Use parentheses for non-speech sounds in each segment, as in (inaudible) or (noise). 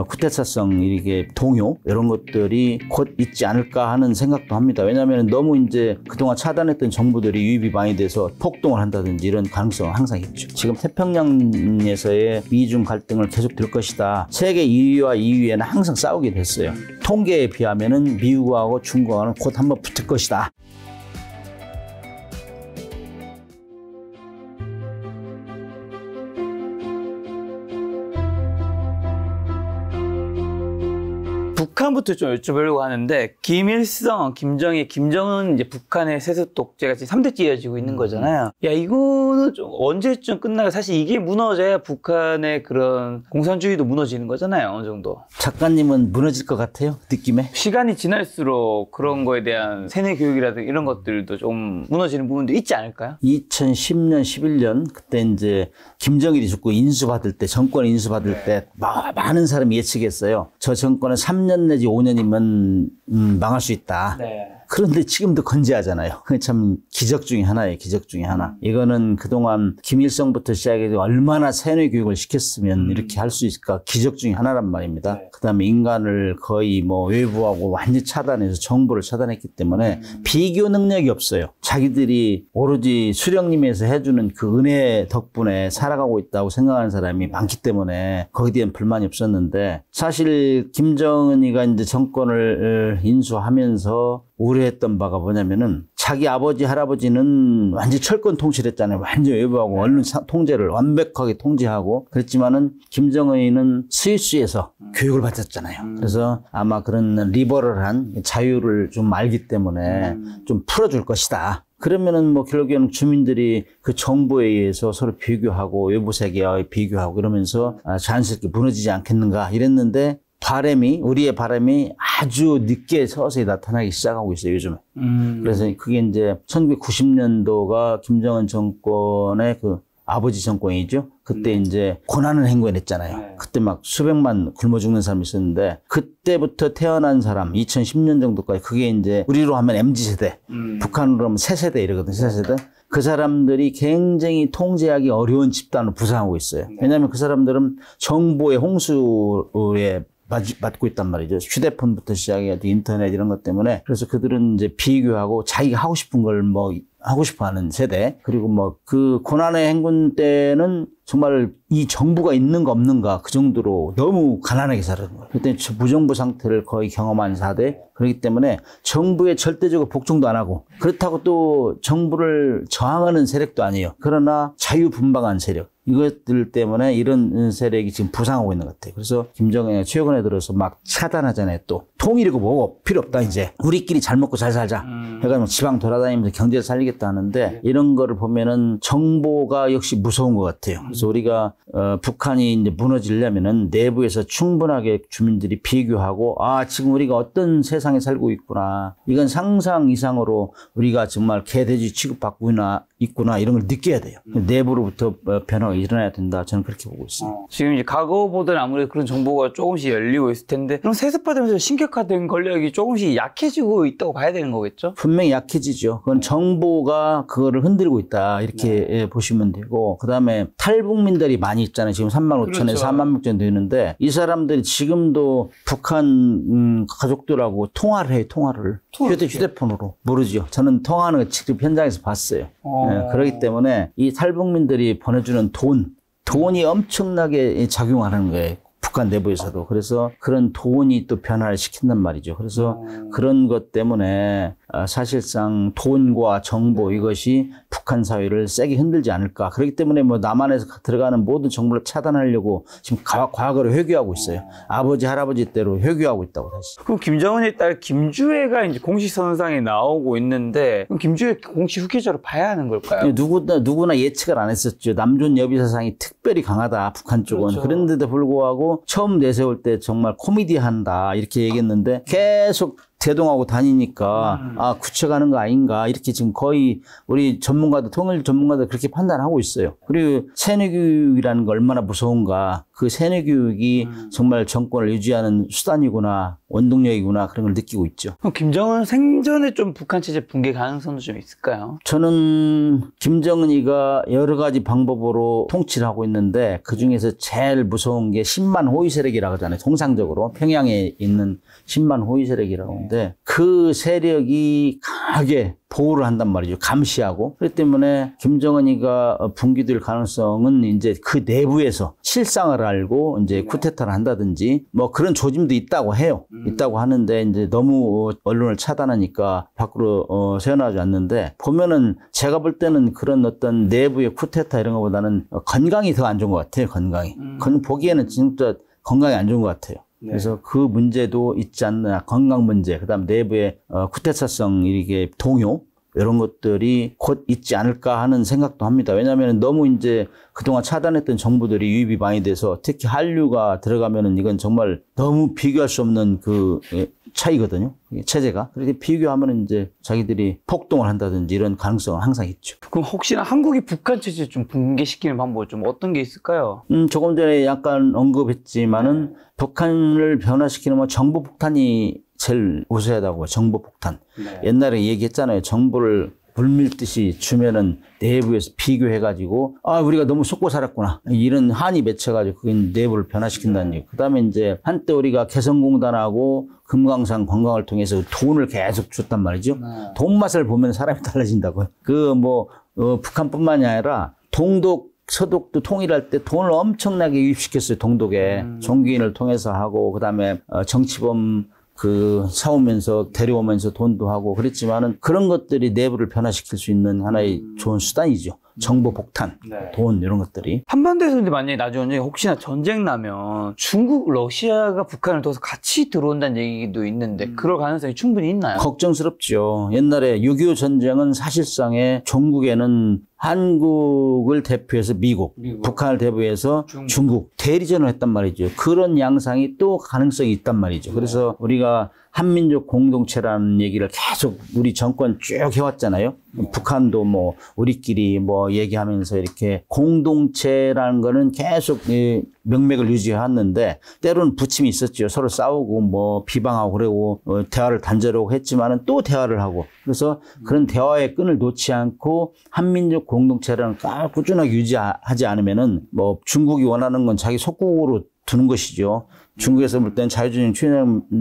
어, 구태사성 이게 동요 이런 것들이 곧 있지 않을까 하는 생각도 합니다. 왜냐하면 너무 이제 그동안 차단했던 정부들이 유입이 많이 돼서 폭동을 한다든지 이런 가능성은 항상 있죠. 지금 태평양에서의 미중 갈등을 계속 들 것이다. 세계 2위와 2위에는 항상 싸우게 됐어요. 통계에 비하면 미국하고 중국하고는 곧 한번 붙을 것이다. 북한부터 좀 여쭤보려고 하는데 김일성, 김정일, 김정은 이제 북한의 세습 독재가 지금 3대째 이어지고 있는 음. 거잖아요. 야 이거는 좀 언제쯤 끝나요? 사실 이게 무너져야 북한의 그런 공산주의도 무너지는 거잖아요. 어느 정도. 작가님은 무너질 것 같아요. 느낌에. 시간이 지날수록 그런 음. 거에 대한 세뇌 교육이라든가 이런 음. 것들도 좀 무너지는 부분도 있지 않을까요? 2010년, 11년 그때 이제 김정일이 죽고 인수받을 때 정권 인수받을 때 많은 사람이 예측했어요. 저 정권은 3년 3년 내지 5년이면 음, 망할 수 있다. 네. 그런데 지금도 건재하잖아요. 그게 참 기적 중에 하나예요. 기적 중에 하나. 이거는 그동안 김일성부터 시작해서 얼마나 세뇌 교육을 시켰으면 음. 이렇게 할 수 있을까 기적 중에 하나란 말입니다. 네. 그다음에 인간을 거의 뭐 외부하고 완전 차단해서 정보를 차단했기 때문에 음. 비교 능력이 없어요. 자기들이 오로지 수령님에서 해주는 그 은혜 덕분에 살아가고 있다고 생각하는 사람이 많기 때문에 거기에 대한 불만이 없었는데 사실 김정은이가 이제 정권을 인수하면서 우려했던 바가 뭐냐면은 자기 아버지 할아버지는 완전 철권 통치했잖아요. 를 완전 외부하고 네. 언론 통제를 완벽하게 통제하고 그랬지만은 김정은이는 스위스에서 음. 교육을 받았잖아요. 음. 그래서 아마 그런 리버럴한 자유를 좀 알기 때문에 음. 좀 풀어줄 것이다. 그러면은 뭐 결국에는 주민들이 그 정부에 의해서 서로 비교하고 외부 세계와 비교하고 그러면서 아, 자연스럽게 무너지지 않겠는가 이랬는데 바램이 우리의 바램이 아주 늦게 서서히 나타나기 시작하고 있어요 요즘에. 음. 그래서 그게 이제 1990년도가 김정은 정권의 그 아버지 정권이죠. 그때 음. 이제 고난을 행군했잖아요. 네. 그때 막 수백만 굶어 죽는 사람이 있었는데 그때부터 태어난 사람 2010년 정도까지 그게 이제 우리로 하면 mz 세대, 음. 북한으로 하면 새 세대 이러거든요. 새 세대. 그 사람들이 굉장히 통제하기 어려운 집단을 부상하고 있어요. 네. 왜냐하면 그 사람들은 정부의 홍수에 받고 있단 말이죠. 휴대폰부터 시작해야지 인터넷 이런 것 때문에 그래서 그들은 이제 비교하고 자기가 하고 싶은 걸뭐 하고 싶어 하는 세대. 그리고 뭐 그 고난의 행군 때는 정말 이 정부가 있는가 없는가 그 정도로 너무 가난하게 살았던 거예요. 그때 무정부 상태를 거의 경험한 사대. 그렇기 때문에 정부에 절대적으로 복종도 안 하고 그렇다고 또 정부를 저항하는 세력도 아니에요. 그러나 자유분방한 세력. 이것들 때문에 이런 세력이 지금 부상하고 있는 것 같아요. 그래서 김정은 최근에 들어서 막 차단하잖아요. 또 통일이고 뭐고 필요 없다 이제 우리끼리 잘 먹고 잘 살자. 음. 해가지고 지방 돌아다니면서 경제 살리기 되겠다 하는데 예. 이런 거를 보면은 정보가 역시 무서운 것 같아요. 그래서 음. 우리가 어, 북한이 이제 무너지려면은 내부에서 충분하게 주민들이 비교하고 아 지금 우리가 어떤 세상에 살고 있구나 이건 상상 이상으로 우리가 정말 개돼지 취급받고 있나 있구나 이런 걸 느껴야 돼요. 음. 내부로부터 어, 변화가 일어나야 된다. 저는 그렇게 보고 있습니다. 어. 지금 이제 과거보다는 아무래도 그런 정보가 조금씩 열리고 있을 텐데 그럼 세습받으면서 신격화된 권력이 조금씩 약해지고 있다고 봐야 되는 거겠죠? 분명히 약해지죠. 그건 네. 정보가 그거를 흔들고 있다 이렇게 네. 예, 보시면 되고 그다음에 탈북민들이 많이 있잖아요. 지금 3만 5천에 그 그렇죠. 4만 명 정도 있는데이 사람들이 지금도 북한 음, 가족들하고 통화를 해요. 통화를 휴대, 휴대폰으로 모르죠. 저는 통화하는 거 직접 현장에서 봤어요. 어. 예, 어. 그렇기 때문에 이 탈북민들이 보내주는 돈, 돈이 엄청나게 작용하는 거예요. 북한 내부에서도 그래서 그런 돈이 또 변화를 시킨단 말이죠. 그래서 음. 그런 것 때문에 어, 사실상 돈과 정보 이것이 북한 사회를 세게 흔들지 않을까. 그렇기 때문에 뭐 남한에서 들어가는 모든 정보를 차단하려고 지금 과거를 회귀하고 있어요. 아버지 할아버지 때로 회귀하고 있다고 사실. 그 김정은의 딸 김주혜가 이제 공식 선상에 나오고 있는데 김주혜 공식 후계자로 봐야 하는 걸까요? 예, 누구나 누구나 예측을 안 했었죠. 남존 여비 사상이 특별히 강하다 북한 쪽은. 그렇죠. 그런데도 불구하고 처음 내세울 때 정말 코미디한다 이렇게 얘기했는데 계속 대동하고 다니니까 음. 아 굳혀가는 거 아닌가 이렇게 지금 거의 우리 전문가들 통일 전문가들 그렇게 판단하고 있어요. 그리고 세뇌교육이라는 거 얼마나 무서운가 그 세뇌 교육이 음. 정말 정권을 유지하는 수단이구나 원동력이구나 그런 걸 느끼고 있죠. 그럼 김정은 생전에 좀 북한 체제 붕괴 가능성도 좀 있을까요? 저는 김정은이가 여러 가지 방법으로 통치를 하고 있는데 그 중에서 제일 무서운 게 10만 호위 세력이라고 하잖아요. 통상적으로 평양에 있는 10만 호위 세력이라고 하는데 그 세력이 강하게 보호를 한단 말이죠. 감시하고. 그렇기 때문에 김정은이가 붕괴될 가능성은 이제 그 내부에서 실상을 알고 이제 네. 쿠데타를 한다든지 뭐 그런 조짐도 있다고 해요. 음. 있다고 하는데 이제 너무 언론을 차단하니까 밖으로 어, 새어나지 않는데 보면은 제가 볼 때는 그런 어떤 내부의 쿠데타 이런 것보다는 건강이 더 안 좋은 것 같아요. 건강이. 음. 건, 보기에는 진짜 건강이 안 좋은 것 같아요. 네. 그래서 그 문제도 있지 않나 건강 문제 그다음 내부의 어, 구태차성 이게 동요 이런 것들이 곧 있지 않을까 하는 생각도 합니다. 왜냐하면 너무 이제 그동안 차단했던 정부들이 유입이 많이 돼서 특히 한류가 들어가면은 이건 정말 너무 비교할 수 없는 그 예, 차이거든요. 체제가. 그렇게 비교하면 이제 자기들이 폭동을 한다든지 이런 가능성은 항상 있죠. 그럼 혹시나 한국이 북한 체제 좀 붕괴시키는 방법 좀 어떤 게 있을까요? 음, 조금 전에 약간 언급했지만은 북한을 변화시키는 뭐 정보 폭탄이 제일 우세하다고 정보 폭탄. 네. 옛날에 얘기했잖아요. 정보를 물밀듯이 주면은 내부에서 비교해가지고 아 우리가 너무 속고 살았구나 이런 한이 맺혀가지고 그게 내부를 변화시킨다는 얘기. 그다음에 이제 한때 우리가 개성공단하고 금강산 관광을 통해서 돈을 계속 줬단 말이죠. 네. 돈 맛을 보면 사람이 달라진다고요. 그뭐 어, 북한뿐만이 아니라 동독 서독도 통일할 때 돈을 엄청나게 유입시켰어요 동독에 음. 종교인을 통해서 하고 그다음에 어, 정치범 그 사오면서 데려오면서 돈도 하고 그랬지만은 그런 것들이 내부를 변화시킬 수 있는 하나의 음. 좋은 수단이죠. 정보 폭탄, 네. 돈 이런 것들이 한반도에서 근데 만약에 나중에 혹시나 전쟁 나면 중국, 러시아가 북한을 통해서 같이 들어온다는 얘기도 있는데 음. 그럴 가능성이 충분히 있나요? 걱정스럽죠. 옛날에 6.25 전쟁은 사실상의 종국에는 한국을 대표해서 미국, 미국. 북한을 대표해서 중국. 중국 대리전을 했단 말이죠. 그런 양상이 또 가능성이 있단 말이죠. 그래서 우리가 한민족 공동체라는 얘기를 계속 우리 정권 쭉 해왔잖아요. 네. 북한도 뭐 우리끼리 뭐 얘기하면서 이렇게 공동체라는 거는 계속 이 명맥을 유지해왔는데 때로는 부침이 있었죠. 서로 싸우고 뭐 비방하고 그러고 어, 대화를 단절하고 했지만은 또 대화를 하고 그래서 그런 대화의 끈을 놓지 않고 한민족 공동체라는 걸 꾸준하게 유지하지 않으면은 뭐 중국이 원하는 건 자기 속국으로 두는 것이죠. 중국에서 볼 때는 자유주의 최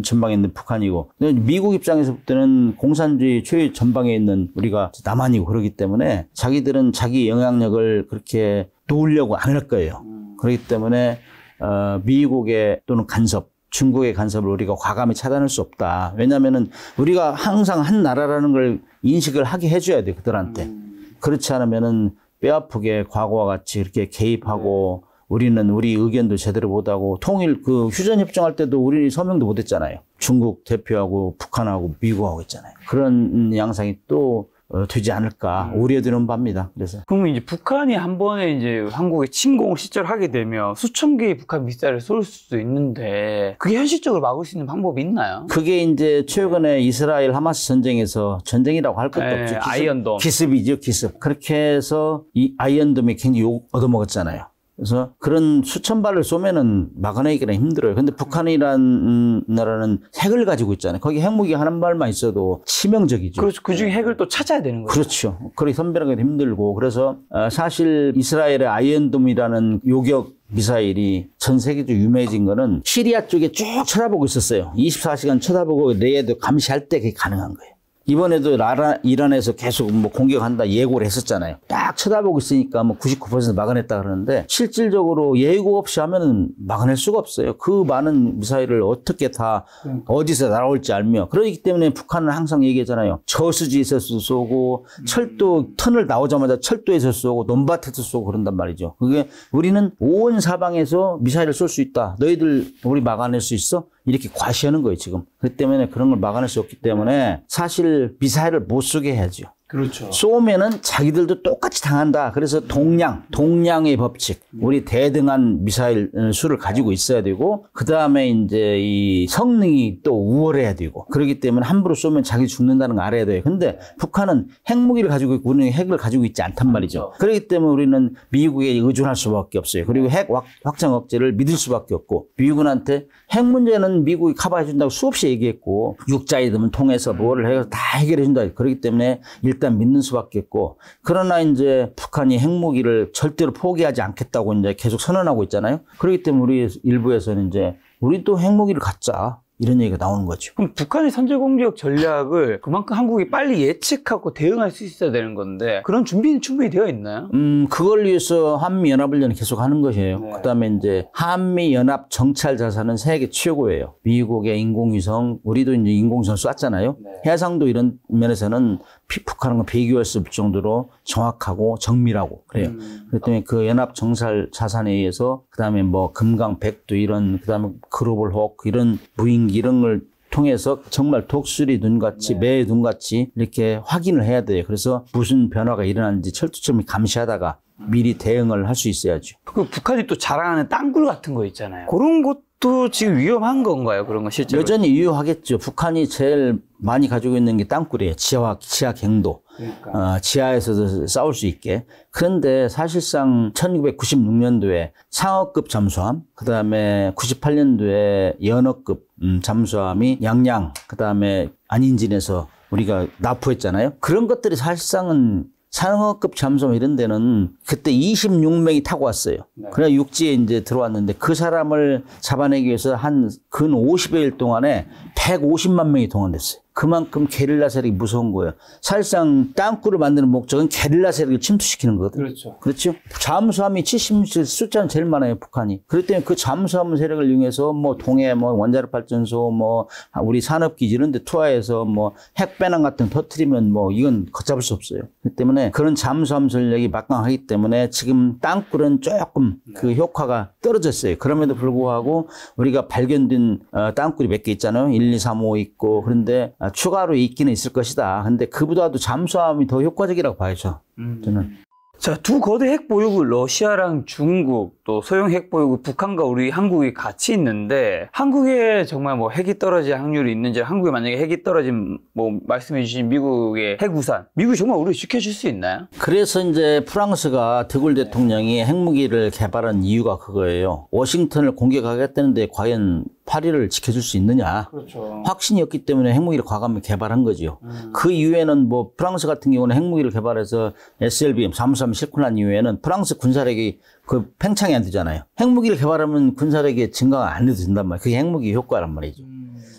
전방에 있는 북한이고 미국 입장에서 볼 때는 공산주의 최 전방에 있는 우리가 남한이고 그러기 때문에 자기들은 자기 영향력을 그렇게 놓으려고 안 할 거예요. 그렇기 때문에 어, 미국의 또는 간섭 중국의 간섭을 우리가 과감히 차단할 수 없다. 왜냐면은 우리가 항상 한 나라라는 걸 인식을 하게 해줘야 돼, 그들한테. 음. 그렇지 않으면은 뼈 아프게 과거와 같이 이렇게 개입하고 네. 우리는 우리 의견도 제대로 못하고 통일 그 휴전 협정할 때도 우리 서명도 못했잖아요. 중국 대표하고 북한하고 미국하고 있잖아요. 그런 양상이 또 어, 되지 않을까 음. 우려되는 바입니다. 그래서 그러면 이제 북한이 한 번에 이제 한국에 침공을 시절하게 되면 수천 개의 북한 미사일을 쏠 수도 있는데 그게 현실적으로 막을 수 있는 방법이 있나요? 그게 이제 최근에 네. 이스라엘 하마스 전쟁에서 전쟁이라고 할 것도 네, 없죠. 기습, 아이언돔 기습이죠, 기습. 그렇게 해서 이 아이언돔이 굉장히 욕 얻어먹었잖아요. 그래서 그런 수천 발을 쏘면은 막아내기가 힘들어요. 근데 북한이란 음, 나라는 핵을 가지고 있잖아요. 거기 핵무기 한 발만 있어도 치명적이죠. 그렇죠. 그 중에 네. 핵을 또 찾아야 되는 거죠. 그렇죠. 그리 선별하기도 힘들고 그래서 아, 사실 이스라엘의 아이언돔이라는 요격 미사일이 전 세계적으로 유명해진 거는 시리아 쪽에 쭉 쳐다보고 있었어요. 24시간 쳐다보고 레이드 감시할 때 그게 가능한 거예요. 이번에도 라라, 이란에서 계속 뭐 공격한다 예고를 했었잖아요. 딱 쳐다보고 있으니까 뭐 99% 막아냈다 그러는데 실질적으로 예고 없이 하면은 막아낼 수가 없어요. 그 많은 미사일을 어떻게 다 네. 어디서 날아올지 알며 그러기 때문에 북한은 항상 얘기하잖아요. 저수지에서 쏘고 음. 철도 터널 나오자마자 철도에서 쏘고 논밭에서 쏘고 그런단 말이죠. 그게 우리는 온 사방에서 미사일을 쏠 수 있다. 너희들 우리 막아낼 수 있어? 이렇게 과시하는 거예요, 지금. 그 때문에 그런 걸 막아낼 수 없기 때문에 사실 미사일을 못 쓰게 해야죠. 그렇죠. 쏘면은 자기들도 똑같이 당한다. 그래서 동량, 동량의 법칙. 우리 대등한 미사일 어, 수를 가지고 있어야 되고, 그 다음에 이제 이 성능이 또 우월해야 되고, 그렇기 때문에 함부로 쏘면 자기 죽는다는 거 알아야 돼요. 근데 북한은 핵무기를 가지고 있고, 우리는 핵을 가지고 있지 않단 그렇죠. 말이죠. 그렇기 때문에 우리는 미국에 의존할 수밖에 없어요. 그리고 핵 확장 억제를 믿을 수밖에 없고, 미국한테 핵 문제는 미국이 커버해준다고 수없이 얘기했고, 육자이듬을 통해서 뭐를 해서 다 해결해준다. 그렇기 때문에 일단 믿는 수밖에 없고 그러나 이제 북한이 핵무기를 절대로 포기하지 않겠다고 이제 계속 선언하고 있잖아요. 그렇기 때문에 우리 일부에서는 이제 우리도 핵무기를 갖자. 이런 얘기가 나오는 거죠. 그럼 북한의 선제공격 전략을 그만큼 한국이 빨리 예측하고 대응할 수 있어야 되는 건데 그런 준비는 충분히 되어 있나요? 음, 그걸 위해서 한미연합훈련을 계속 하는 것이에요. 네. 그다음에 이제 한미연합 정찰 자산은 세계 최고예요. 미국의 인공위성, 우리도 이제 인공위성 쐈잖아요. 네. 해상도 이런 면에서는 북한과 비교할 수 없을 정도로 정확하고 정밀하고 그래요. 음. 그렇기 때그 연합 정찰 자산에 의해서 그다음에 뭐 금강 백두 이런 그다음에 글로벌 혹 이런 무인 이런 걸 통해서 정말 독수리 눈같이 네. 매의 눈같이 이렇게 확인을 해야 돼요. 그래서 무슨 변화가 일어나는지 철두철미 감시하다가 미리 대응을 할 수 있어야죠. 그 북한이 또 자랑하는 땅굴 같은 거 있잖아요. 그런 것도 지금 위험한 건가요? 그런 거 실제로? 여전히 위험하겠죠. 북한이 제일 많이 가지고 있는 게 땅굴이에요. 지하, 지하 갱도 그러니까. 어, 지하에서도 싸울 수 있게. 그런데 사실상 1996년도에 상어급 잠수함, 그 다음에 98년도에 연어급 음, 잠수함이 양양, 그 다음에 안인진에서 우리가 납포했잖아요. 그런 것들이 사실상은 상어급 잠수함 이런 데는 그때 26명이 타고 왔어요. 네. 그래 육지에 이제 들어왔는데 그 사람을 잡아내기 위해서 한 근 50여일 동안에 150만 명이 동원됐어요. 그만큼 게릴라 세력이 무서운 거예요. 사실상 땅굴을 만드는 목적은 게릴라 세력을 침투시키는 거거든요. 그렇죠. 그렇죠. 잠수함이 70 숫자는 제일 많아요, 북한이. 그렇기 때문에 그 잠수함 세력을 이용해서 뭐 동해, 뭐 원자력 발전소, 뭐 우리 산업기지 이런 데 투하해서 뭐 핵배낭 같은 거 터트리면 뭐 이건 걷잡을 수 없어요. 그렇기 때문에 그런 잠수함 전력이 막강하기 때문에 지금 땅굴은 조금 그 네. 효과가 떨어졌어요. 그럼에도 불구하고 우리가 발견된 어, 땅굴이 몇 개 있잖아요. 1, 2, 3, 5 있고 그런데 아, 추가로 있기는 있을 것이다. 근데 그보다도 잠수함이 더 효과적이라고 봐야죠. 음. 저는. 자, 두 거대 핵보유국 러시아랑 중국 또 소형 핵보유국 북한과 우리 한국이 같이 있는데 한국에 정말 뭐 핵이 떨어질 확률이 있는지 한국에 만약에 핵이 떨어진 뭐 말씀해 주신 미국의 핵우산 미국이 정말 우리 를 지켜줄 수 있나요? 그래서 이제 프랑스가 드골 대통령이 핵무기를 개발한 이유가 그거예요. 워싱턴을 공격하겠다는데 과연 파리를 지켜줄 수 있느냐. 그렇죠. 확신이 없기 때문에 핵무기를 과감히 개발한 거지요. 음. 그 이후에는 뭐 프랑스 같은 경우는 핵무기를 개발해서 SLBM 333 공격함 싣고 난 이후에는 프랑스 군사력이 그 팽창이 안 되잖아요. 핵무기를 개발하면 군사력이 증가가 안 해도 된단 말이에요. 그게 핵무기 효과란 말이죠. 음.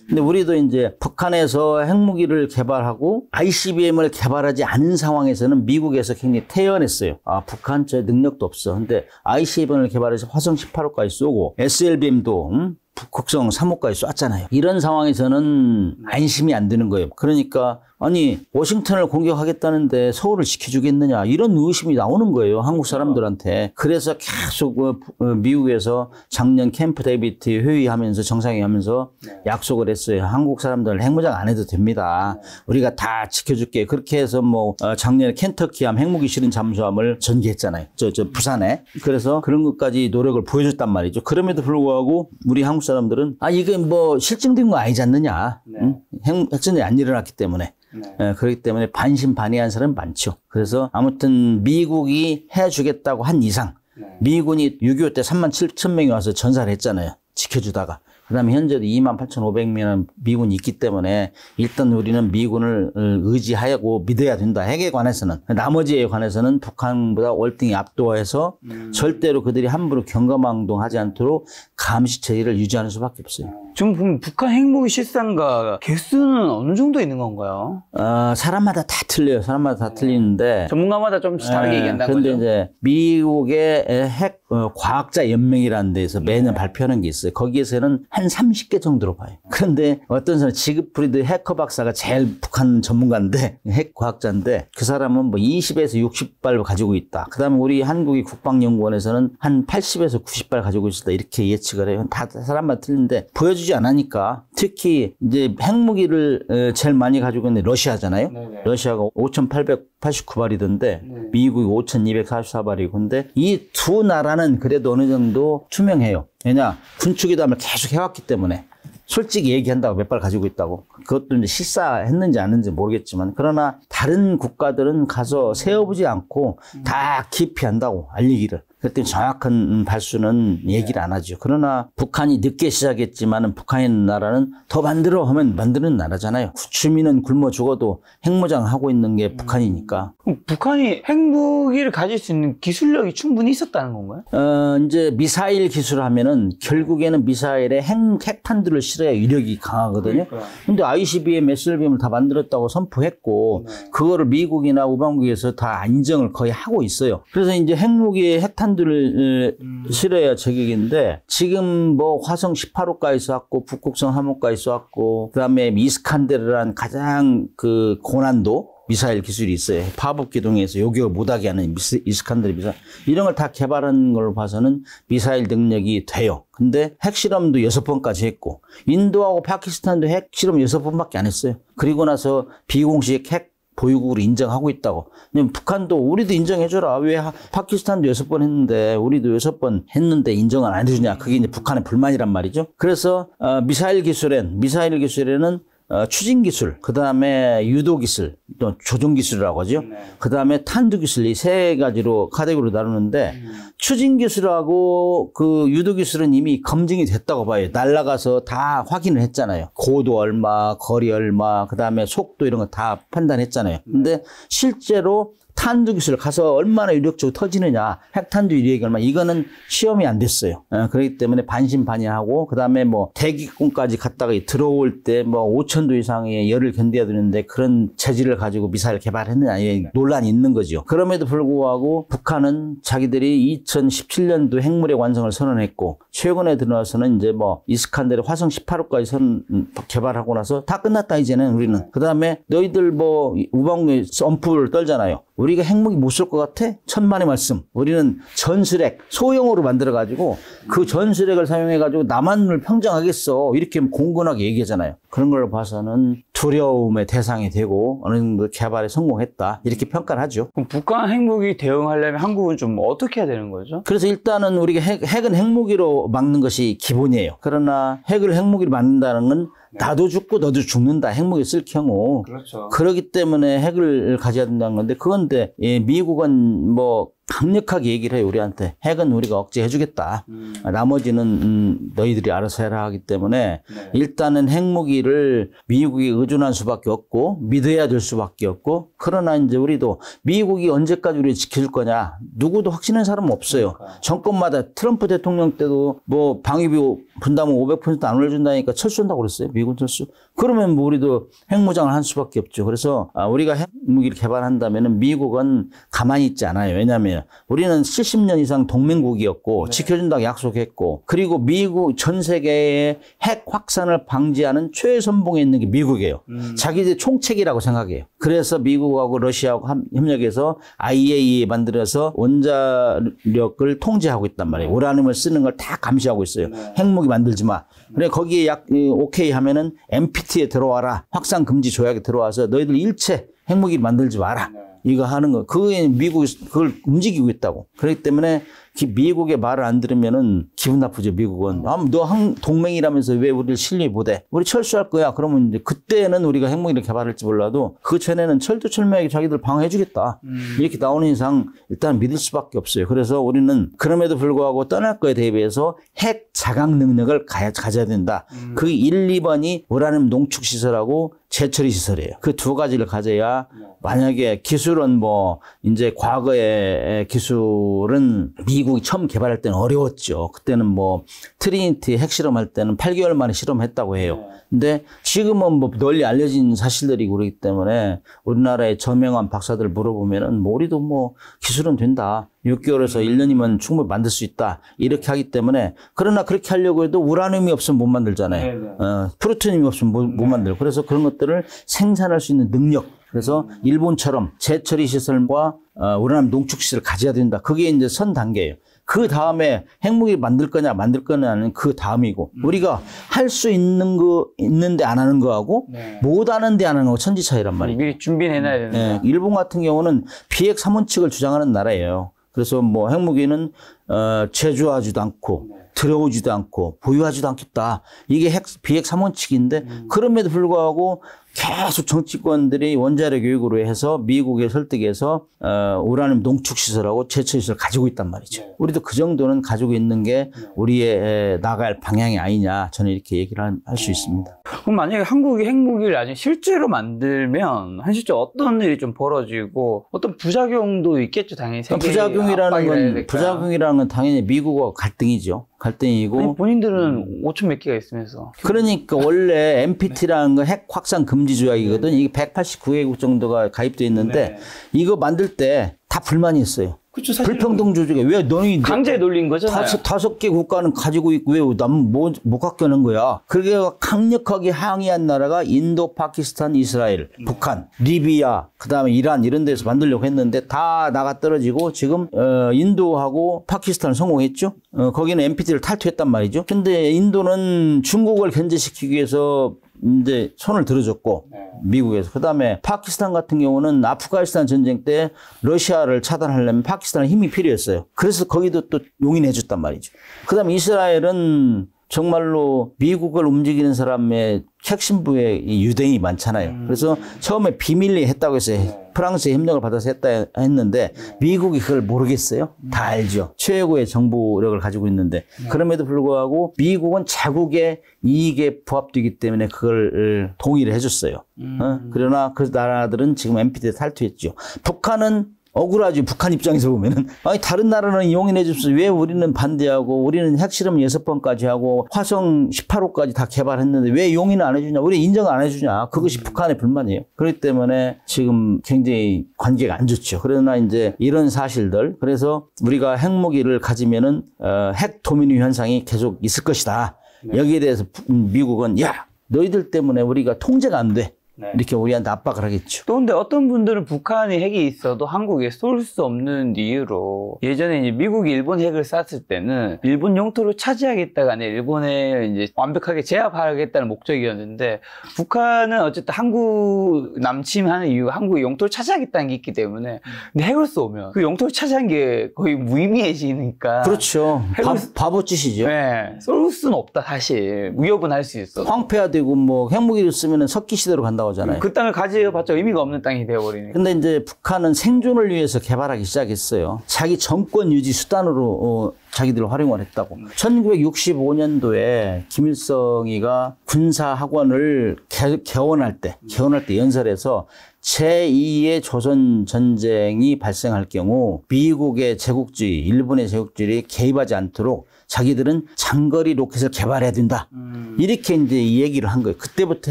근데 우리도 이제 북한에서 핵무기를 개발하고 ICBM을 개발하지 않은 상황에서는 미국에서 굉장히 태연했어요. 아, 북한 저 능력도 없어. 근데 ICBM을 개발해서 화성 18호까지 쏘고 SLBM도 음? 북극성 3호까지 쐈잖아요. 이런 상황에서는 안심이 안 되는 거예요. 그러니까 아니 워싱턴을 공격하겠다는데 서울을 지켜주겠느냐 이런 의심이 나오는 거예요. 한국 사람들한테. 그래서 계속 어, 어, 미국에서 작년 캠프 데이비트 회의하면서 정상회의하면서 네. 약속을 했어요. 한국 사람들 핵무장 안 해도 됩니다. 우리가 다 지켜줄게. 그렇게 해서 뭐 어, 작년에 켄터키함 핵무기 실은 잠수함을 전개했잖아요. 저 저 부산에. 그래서 그런 것까지 노력을 보여줬단 말이죠. 그럼에도 불구하고 우리 한국 사람들은 아 이게 뭐 실증된 거 아니지 않느냐 네. 응? 핵, 전이안 일어났기 때문에 네. 예, 그렇기 때문에 반신반의한 사람 많죠. 그래서 아무튼 미국이 해주겠다고 한 이상 네. 미군이 6.25 때 3만 7천 명이 와서 전사를 했잖아요. 지켜주다가 그다음에 현재도 2만 8,500명은 미군이 있기 때문에 일단 우리는 미군을 의지하고 믿어야 된다. 핵에 관해서는 나머지에 관해서는 북한보다 월등히 압도해서 음. 절대로 그들이 함부로 경거망동하지 않도록 감시 체계를 유지하는 수밖에 없어요. 지금 보면 북한 핵무기 실상과 개수는 어느 정도 있는 건가요? 어, 사람마다 다 틀려요. 사람마다 다 네. 틀리는데 전문가마다 좀 네. 다르게 얘기한다 그런데 거죠. 이제 미국의 핵 어, 과학자 연맹이라는 데서 에 매년 네. 발표하는 게 있어요. 거기에서는 한 30개 정도로 봐요. 그런데 어떤 사람, 지급 프리드 해커 박사가 제일 북한 전문가인데, 핵 과학자인데, 그 사람은 뭐 20에서 60발 가지고 있다. 그 다음에 우리 한국의 국방연구원에서는 한 80에서 90발 가지고 있었다. 이렇게 예측을 해요. 다 사람마다 틀린데, 보여주지 않으니까, 특히 이제 핵무기를 어, 제일 많이 가지고 있는 러시아잖아요. 네네. 네. 러시아가 5,800 89발이던데 네. 미국이 5,244발이고 근데 이 두 나라는 그래도 어느 정도 투명해요. 왜냐 군축이담을 계속 해왔기 때문에 솔직히 얘기한다고 몇 발 가지고 있다고 그것도 이제 실사했는지 아닌지 모르겠지만 그러나 다른 국가들은 가서 세어보지 않고 다 음. 기피한다고 알리기를 그때 정확한 발수는 얘기를 네. 안 하죠. 그러나 북한이 늦게 시작했지만 북한의 나라는 더 만들어 하면 만드는 나라잖아요. 주민은 굶어 죽어도 핵무장 하고 있는 게 음. 북한이니까. 북한이 핵무기를 가질 수 있는 기술력이 충분히 있었다는 건가요? 어, 이제 미사일 기술하면은 을 결국에는 미사일에 핵, 핵탄두를 실어야 위력이 강하거든요. 그러 그러니까. 근데 ICBM, SLBM을 다 만들었다고 선포했고 네. 그거를 미국이나 우방국에서 다 인정을 거의 하고 있어요. 그래서 이제 핵무기의 핵탄 한두를 음. 실어야 제격인데 지금 뭐 화성 18호가 있어왔고 북극성 함호가 있어왔고 그다음에 미스칸데르란 가장 그 고난도 미사일 기술이 있어요. 파급 기동에서 요격을 못하게 하는 미스, 이스칸데르 미사일 이런 걸 다 개발한 걸 봐서는 미사일 능력이 돼요. 근데 핵실험도 여섯 번까지 했고 인도하고 파키스탄도 핵실험 여섯 번밖에 안 했어요. 그리고 나서 비공식 핵 보유국으로 인정하고 있다고. 왜냐면 북한도 우리도 인정해줘라. 왜 하, 파키스탄도 여섯 번 했는데 우리도 여섯 번 했는데 인정을 안 해주냐. 그게 이제 북한의 불만이란 말이죠. 그래서 어, 미사일 기술엔 미사일 기술에는 어, 추진 기술, 그 다음에 유도 기술, 또 조종 기술이라고 하죠. 네. 그 다음에 탄두 기술 이 세 가지로 카테고리로 다루는데 음. 추진 기술하고 그 유도 기술은 이미 검증이 됐다고 봐요. 날아가서 다 확인을 했잖아요. 고도 얼마, 거리 얼마, 그 다음에 속도 이런 거 다 판단했잖아요. 네. 근데 실제로 탄두 기술 가서 얼마나 유력적으로 터지느냐, 핵탄두 이력이 얼마 이거는 시험이 안 됐어요. 어, 그렇기 때문에 반신반의하고 그다음에 뭐 대기권까지 갔다가 들어올 때 뭐 5천도 이상의 열을 견뎌야 되는데 그런 체질을 가지고 미사일 개발했느냐 이 네. 논란이 있는 거죠. 그럼에도 불구하고 북한은 자기들이 2017년도 핵물의 완성을 선언했고 최근에 들어와서는 이제 뭐 이스칸데르 화성 18호까지 선 음, 개발하고 나서 다 끝났다 이제는 우리는 그다음에 너희들 뭐 우방에 언풀 떨잖아요. 우리 우리가 핵무기 못 쏠 것 같아? 천만의 말씀. 우리는 전술핵, 소형으로 만들어가지고 그 전술핵을 사용해가지고 남한을 평정하겠어. 이렇게 공군하게 얘기하잖아요. 그런 걸 봐서는 두려움의 대상이 되고 어느 정도 개발에 성공했다. 이렇게 평가를 하죠. 그럼 북한 핵무기 대응하려면 한국은 좀 어떻게 해야 되는 거죠? 그래서 일단은 우리가 핵, 핵은 핵무기로 막는 것이 기본이에요. 그러나 핵을 핵무기로 막는다는 건 네. 나도 죽고 너도 죽는다 핵무기 쓸 경우 그렇죠. 그렇기 때문에 핵을 가져야 된다는 건데 그건데 예, 미국은 뭐 강력하게 얘기를 해요 우리한테 핵은 우리가 억제해 주겠다 음. 나머지는 음, 너희들이 알아서 해라 하기 때문에 네. 일단은 핵무기를 미국이 의존할 수밖에 없고 믿어야 될 수밖에 없고 그러나 이제 우리도 미국이 언제까지 우리를 지켜줄 거냐 누구도 확신한 사람은 없어요 그러니까. 정권마다 트럼프 대통령 때도 뭐 방위비 분담은 500%안 올려준다니까 철수한다고 그랬어요 미국 철수 그러면 뭐 우리도 핵무장을 할 수밖에 없죠 그래서 아, 우리가 핵무기를 개발한다면 미국은 가만히 있지 않아요 왜냐하면 네. 우리는 70년 이상 동맹국이었고 네. 지켜준다고 약속했고 그리고 미국 전 세계의 핵 확산을 방지하는 최선봉에 있는 게 미국이에요. 음. 자기들 총책이라고 생각해요. 그래서 미국하고 러시아하고 협력해서 IAEA 만들어서 원자력을 통제하고 있단 말이에요. 우라늄을 쓰는 걸 다 감시하고 있어요. 네. 핵무기 만들지 마. 그래 거기에 약 오케이 하면은 NPT에 들어와라. 확산 금지 조약에 들어와서 너희들 일체 핵무기 만들지 마라. 네. 이거 하는 거. 그게 미국이 그걸 움직이고 있다고. 그렇기 때문에 미국의 말을 안 들으면은 기분 나쁘죠, 미국은. 아, 너한 동맹이라면서 왜 우리를 신뢰 못해? 우리 철수할 거야. 그러면 이제 그때는 우리가 핵무기를 개발할지 몰라도 그 전에는 철두철미하게 자기들 방어해주겠다. 음. 이렇게 나오는 이상 일단 믿을 수밖에 없어요. 그래서 우리는 그럼에도 불구하고 떠날 거에 대비해서 핵 자강 능력을 가야, 가져야 된다. 음. 그 1, 2번이 우라늄 농축 시설하고 제철이 시설이에요. 그 두 가지를 가져야 만약에 기술은 뭐 이제 과거의 기술은 미국이 처음 개발할 때는 어려웠죠. 그때는 뭐 트리니티 핵실험할 때는 8개월 만에 실험했다고 해요. 네. 근데 지금은 뭐 널리 알려진 사실들이 그렇기 때문에 우리나라의 저명한 박사들 물어보면은 모리도 뭐 기술은 된다. 6개월에서 1년이면 충분히 만들 수 있다. 이렇게 하기 때문에 그러나 그렇게 하려고 해도 우라늄이 없으면 못 만들잖아요. 네, 네. 어, 프루토늄이 없으면 못, 못 네. 만들고 그래서 그런 것들을 생산할 수 있는 능력 그래서 일본처럼 재처리 시설과 어, 우라늄 농축 시설을 가져야 된다. 그게 이제 선 단계예요. 그 다음에 핵무기 만들 거냐 만들 거냐는 그 다음이고 음. 우리가 할 수 있는 거 있는데 안 하는 거하고 네. 못 하는데 안 하는 거 천지 차이란 말이에요. 미리 준비해놔야 되는 네. 일본 같은 경우는 비핵 3원칙을 주장하는 나라예요. 그래서 뭐 핵무기는 어, 체조하지도 않고 네. 들어오지도 않고 보유하지도 않겠다. 이게 핵, 비핵 3원칙인데 음. 그럼에도 불구하고 계속 정치권들이 원자력 교육으로 해서 미국에 설득해서 어, 우라늄 농축 시설하고 제철 시설 가지고 있단 말이죠. 네. 우리도 그 정도는 가지고 있는 게 네. 우리의 나갈 방향이 아니냐 저는 이렇게 얘기를 할수 네. 있습니다. 그럼 만약에 한국이 핵무기를 아직 실제로 만들면 현실적 어떤 일이 좀 벌어지고 어떤 부작용도 있겠죠 당연히. 그러니까 부작용이라는 건 부작용이라는 건 당연히 미국과 갈등이죠. 갈등이고 아니, 본인들은 5천 음. 몇 개가 있으면서 그러니까 원래 MPT라는 건 핵 확산 금지 조약이거든 네. 이게 189개국 정도가 가입돼 있는데 네. 이거 만들 때다 불만이 있어요. 그렇죠, 불평등 조직에 왜 너희 강제 놀린 거잖아요. 다섯, 다섯 개 국가는 가지고 있고 왜 난못 뭐, 못 갖게 하는 거야. 그게 강력하게 항의한 나라가 인도, 파키스탄, 이스라엘, 음. 북한, 리비아, 그다음에 이란 이런 데서 만들려고 했는데 다 나가 떨어지고 지금 어, 인도하고 파키스탄 성공했죠. 어, 거기는 NPT를 탈퇴했단 말이죠. 근데 인도는 중국을 견제시키기 위해서 이제 손을 들어줬고 네. 미국에서 그다음에 파키스탄 같은 경우는 아프가니스탄 전쟁 때 러시아를 차단하려면 파키스탄 힘이 필요했어요. 그래서 거기도 또 용인해 줬단 말이죠. 그다음에 이스라엘은 정말로 미국을 움직이는 사람의 핵심부에 유대인이 많잖아요. 음. 그래서 처음에 비밀리 했다고 해서 프랑스의 협력을 받아서 했다 했는데 미국이 그걸 모르겠어요? 다 알죠. 최고의 정보력을 가지고 있는데 네. 그럼에도 불구하고 미국은 자국의 이익에 부합되기 때문에 그걸 동의를 해줬어요. 음. 어? 그러나 그 나라들은 지금 NPT에 탈퇴했죠. 북한은 억울하지 북한 입장에서 보면은 아니 다른 나라는 용인해 줍소 왜 우리는 반대하고 우리는 핵실험 여섯 번까지 하고 화성 18호까지 다 개발했는데 왜 용인 안 해주냐 우리 인정 안 해주냐 그것이 음. 북한의 불만이에요 그렇기 때문에 지금 굉장히 관계가 안 좋죠 그러나 이제 이런 사실들 그래서 우리가 핵무기를 가지면은 어, 핵도미니 현상이 계속 있을 것이다 네. 여기에 대해서 음, 미국은 야 너희들 때문에 우리가 통제가 안돼 네. 이렇게 우리한테 압박을 하겠죠. 또 근데 어떤 분들은 북한이 핵이 있어도 한국에 쏠 수 없는 이유로 예전에 이제 미국이 일본 핵을 쐈을 때는 일본 영토를 차지하겠다가 아니라 일본에 이제 완벽하게 제압하겠다는 목적이었는데 북한은 어쨌든 한국 남침하는 이유가 한국의 영토를 차지하겠다는 게 있기 때문에 음. 근데 핵을 쏘면 그 영토를 차지한 게 거의 무의미해지니까 그렇죠. 바, 바보짓이죠. 네. 쏠 수는 없다 사실 위협은 할 수 있어. 황폐화되고 뭐 핵무기를 쓰면 석기 시대로 간다고 나오잖아요. 그 땅을 가져봤자 의미가 없는 땅이 되어버리네. 근데 이제 북한은 생존을 위해서 개발하기 시작했어요. 자기 정권 유지 수단으로 어, 자기들 활용을 했다고. 1965년도에 김일성이가 군사학원을 개, 개원할 때, 개원할 때 연설에서 제2의 조선 전쟁이 발생할 경우 미국의 제국주의, 일본의 제국주의를 개입하지 않도록 자기들은 장거리 로켓을 개발해야 된다. 음. 이렇게 이제 얘기를 한 거예요. 그때부터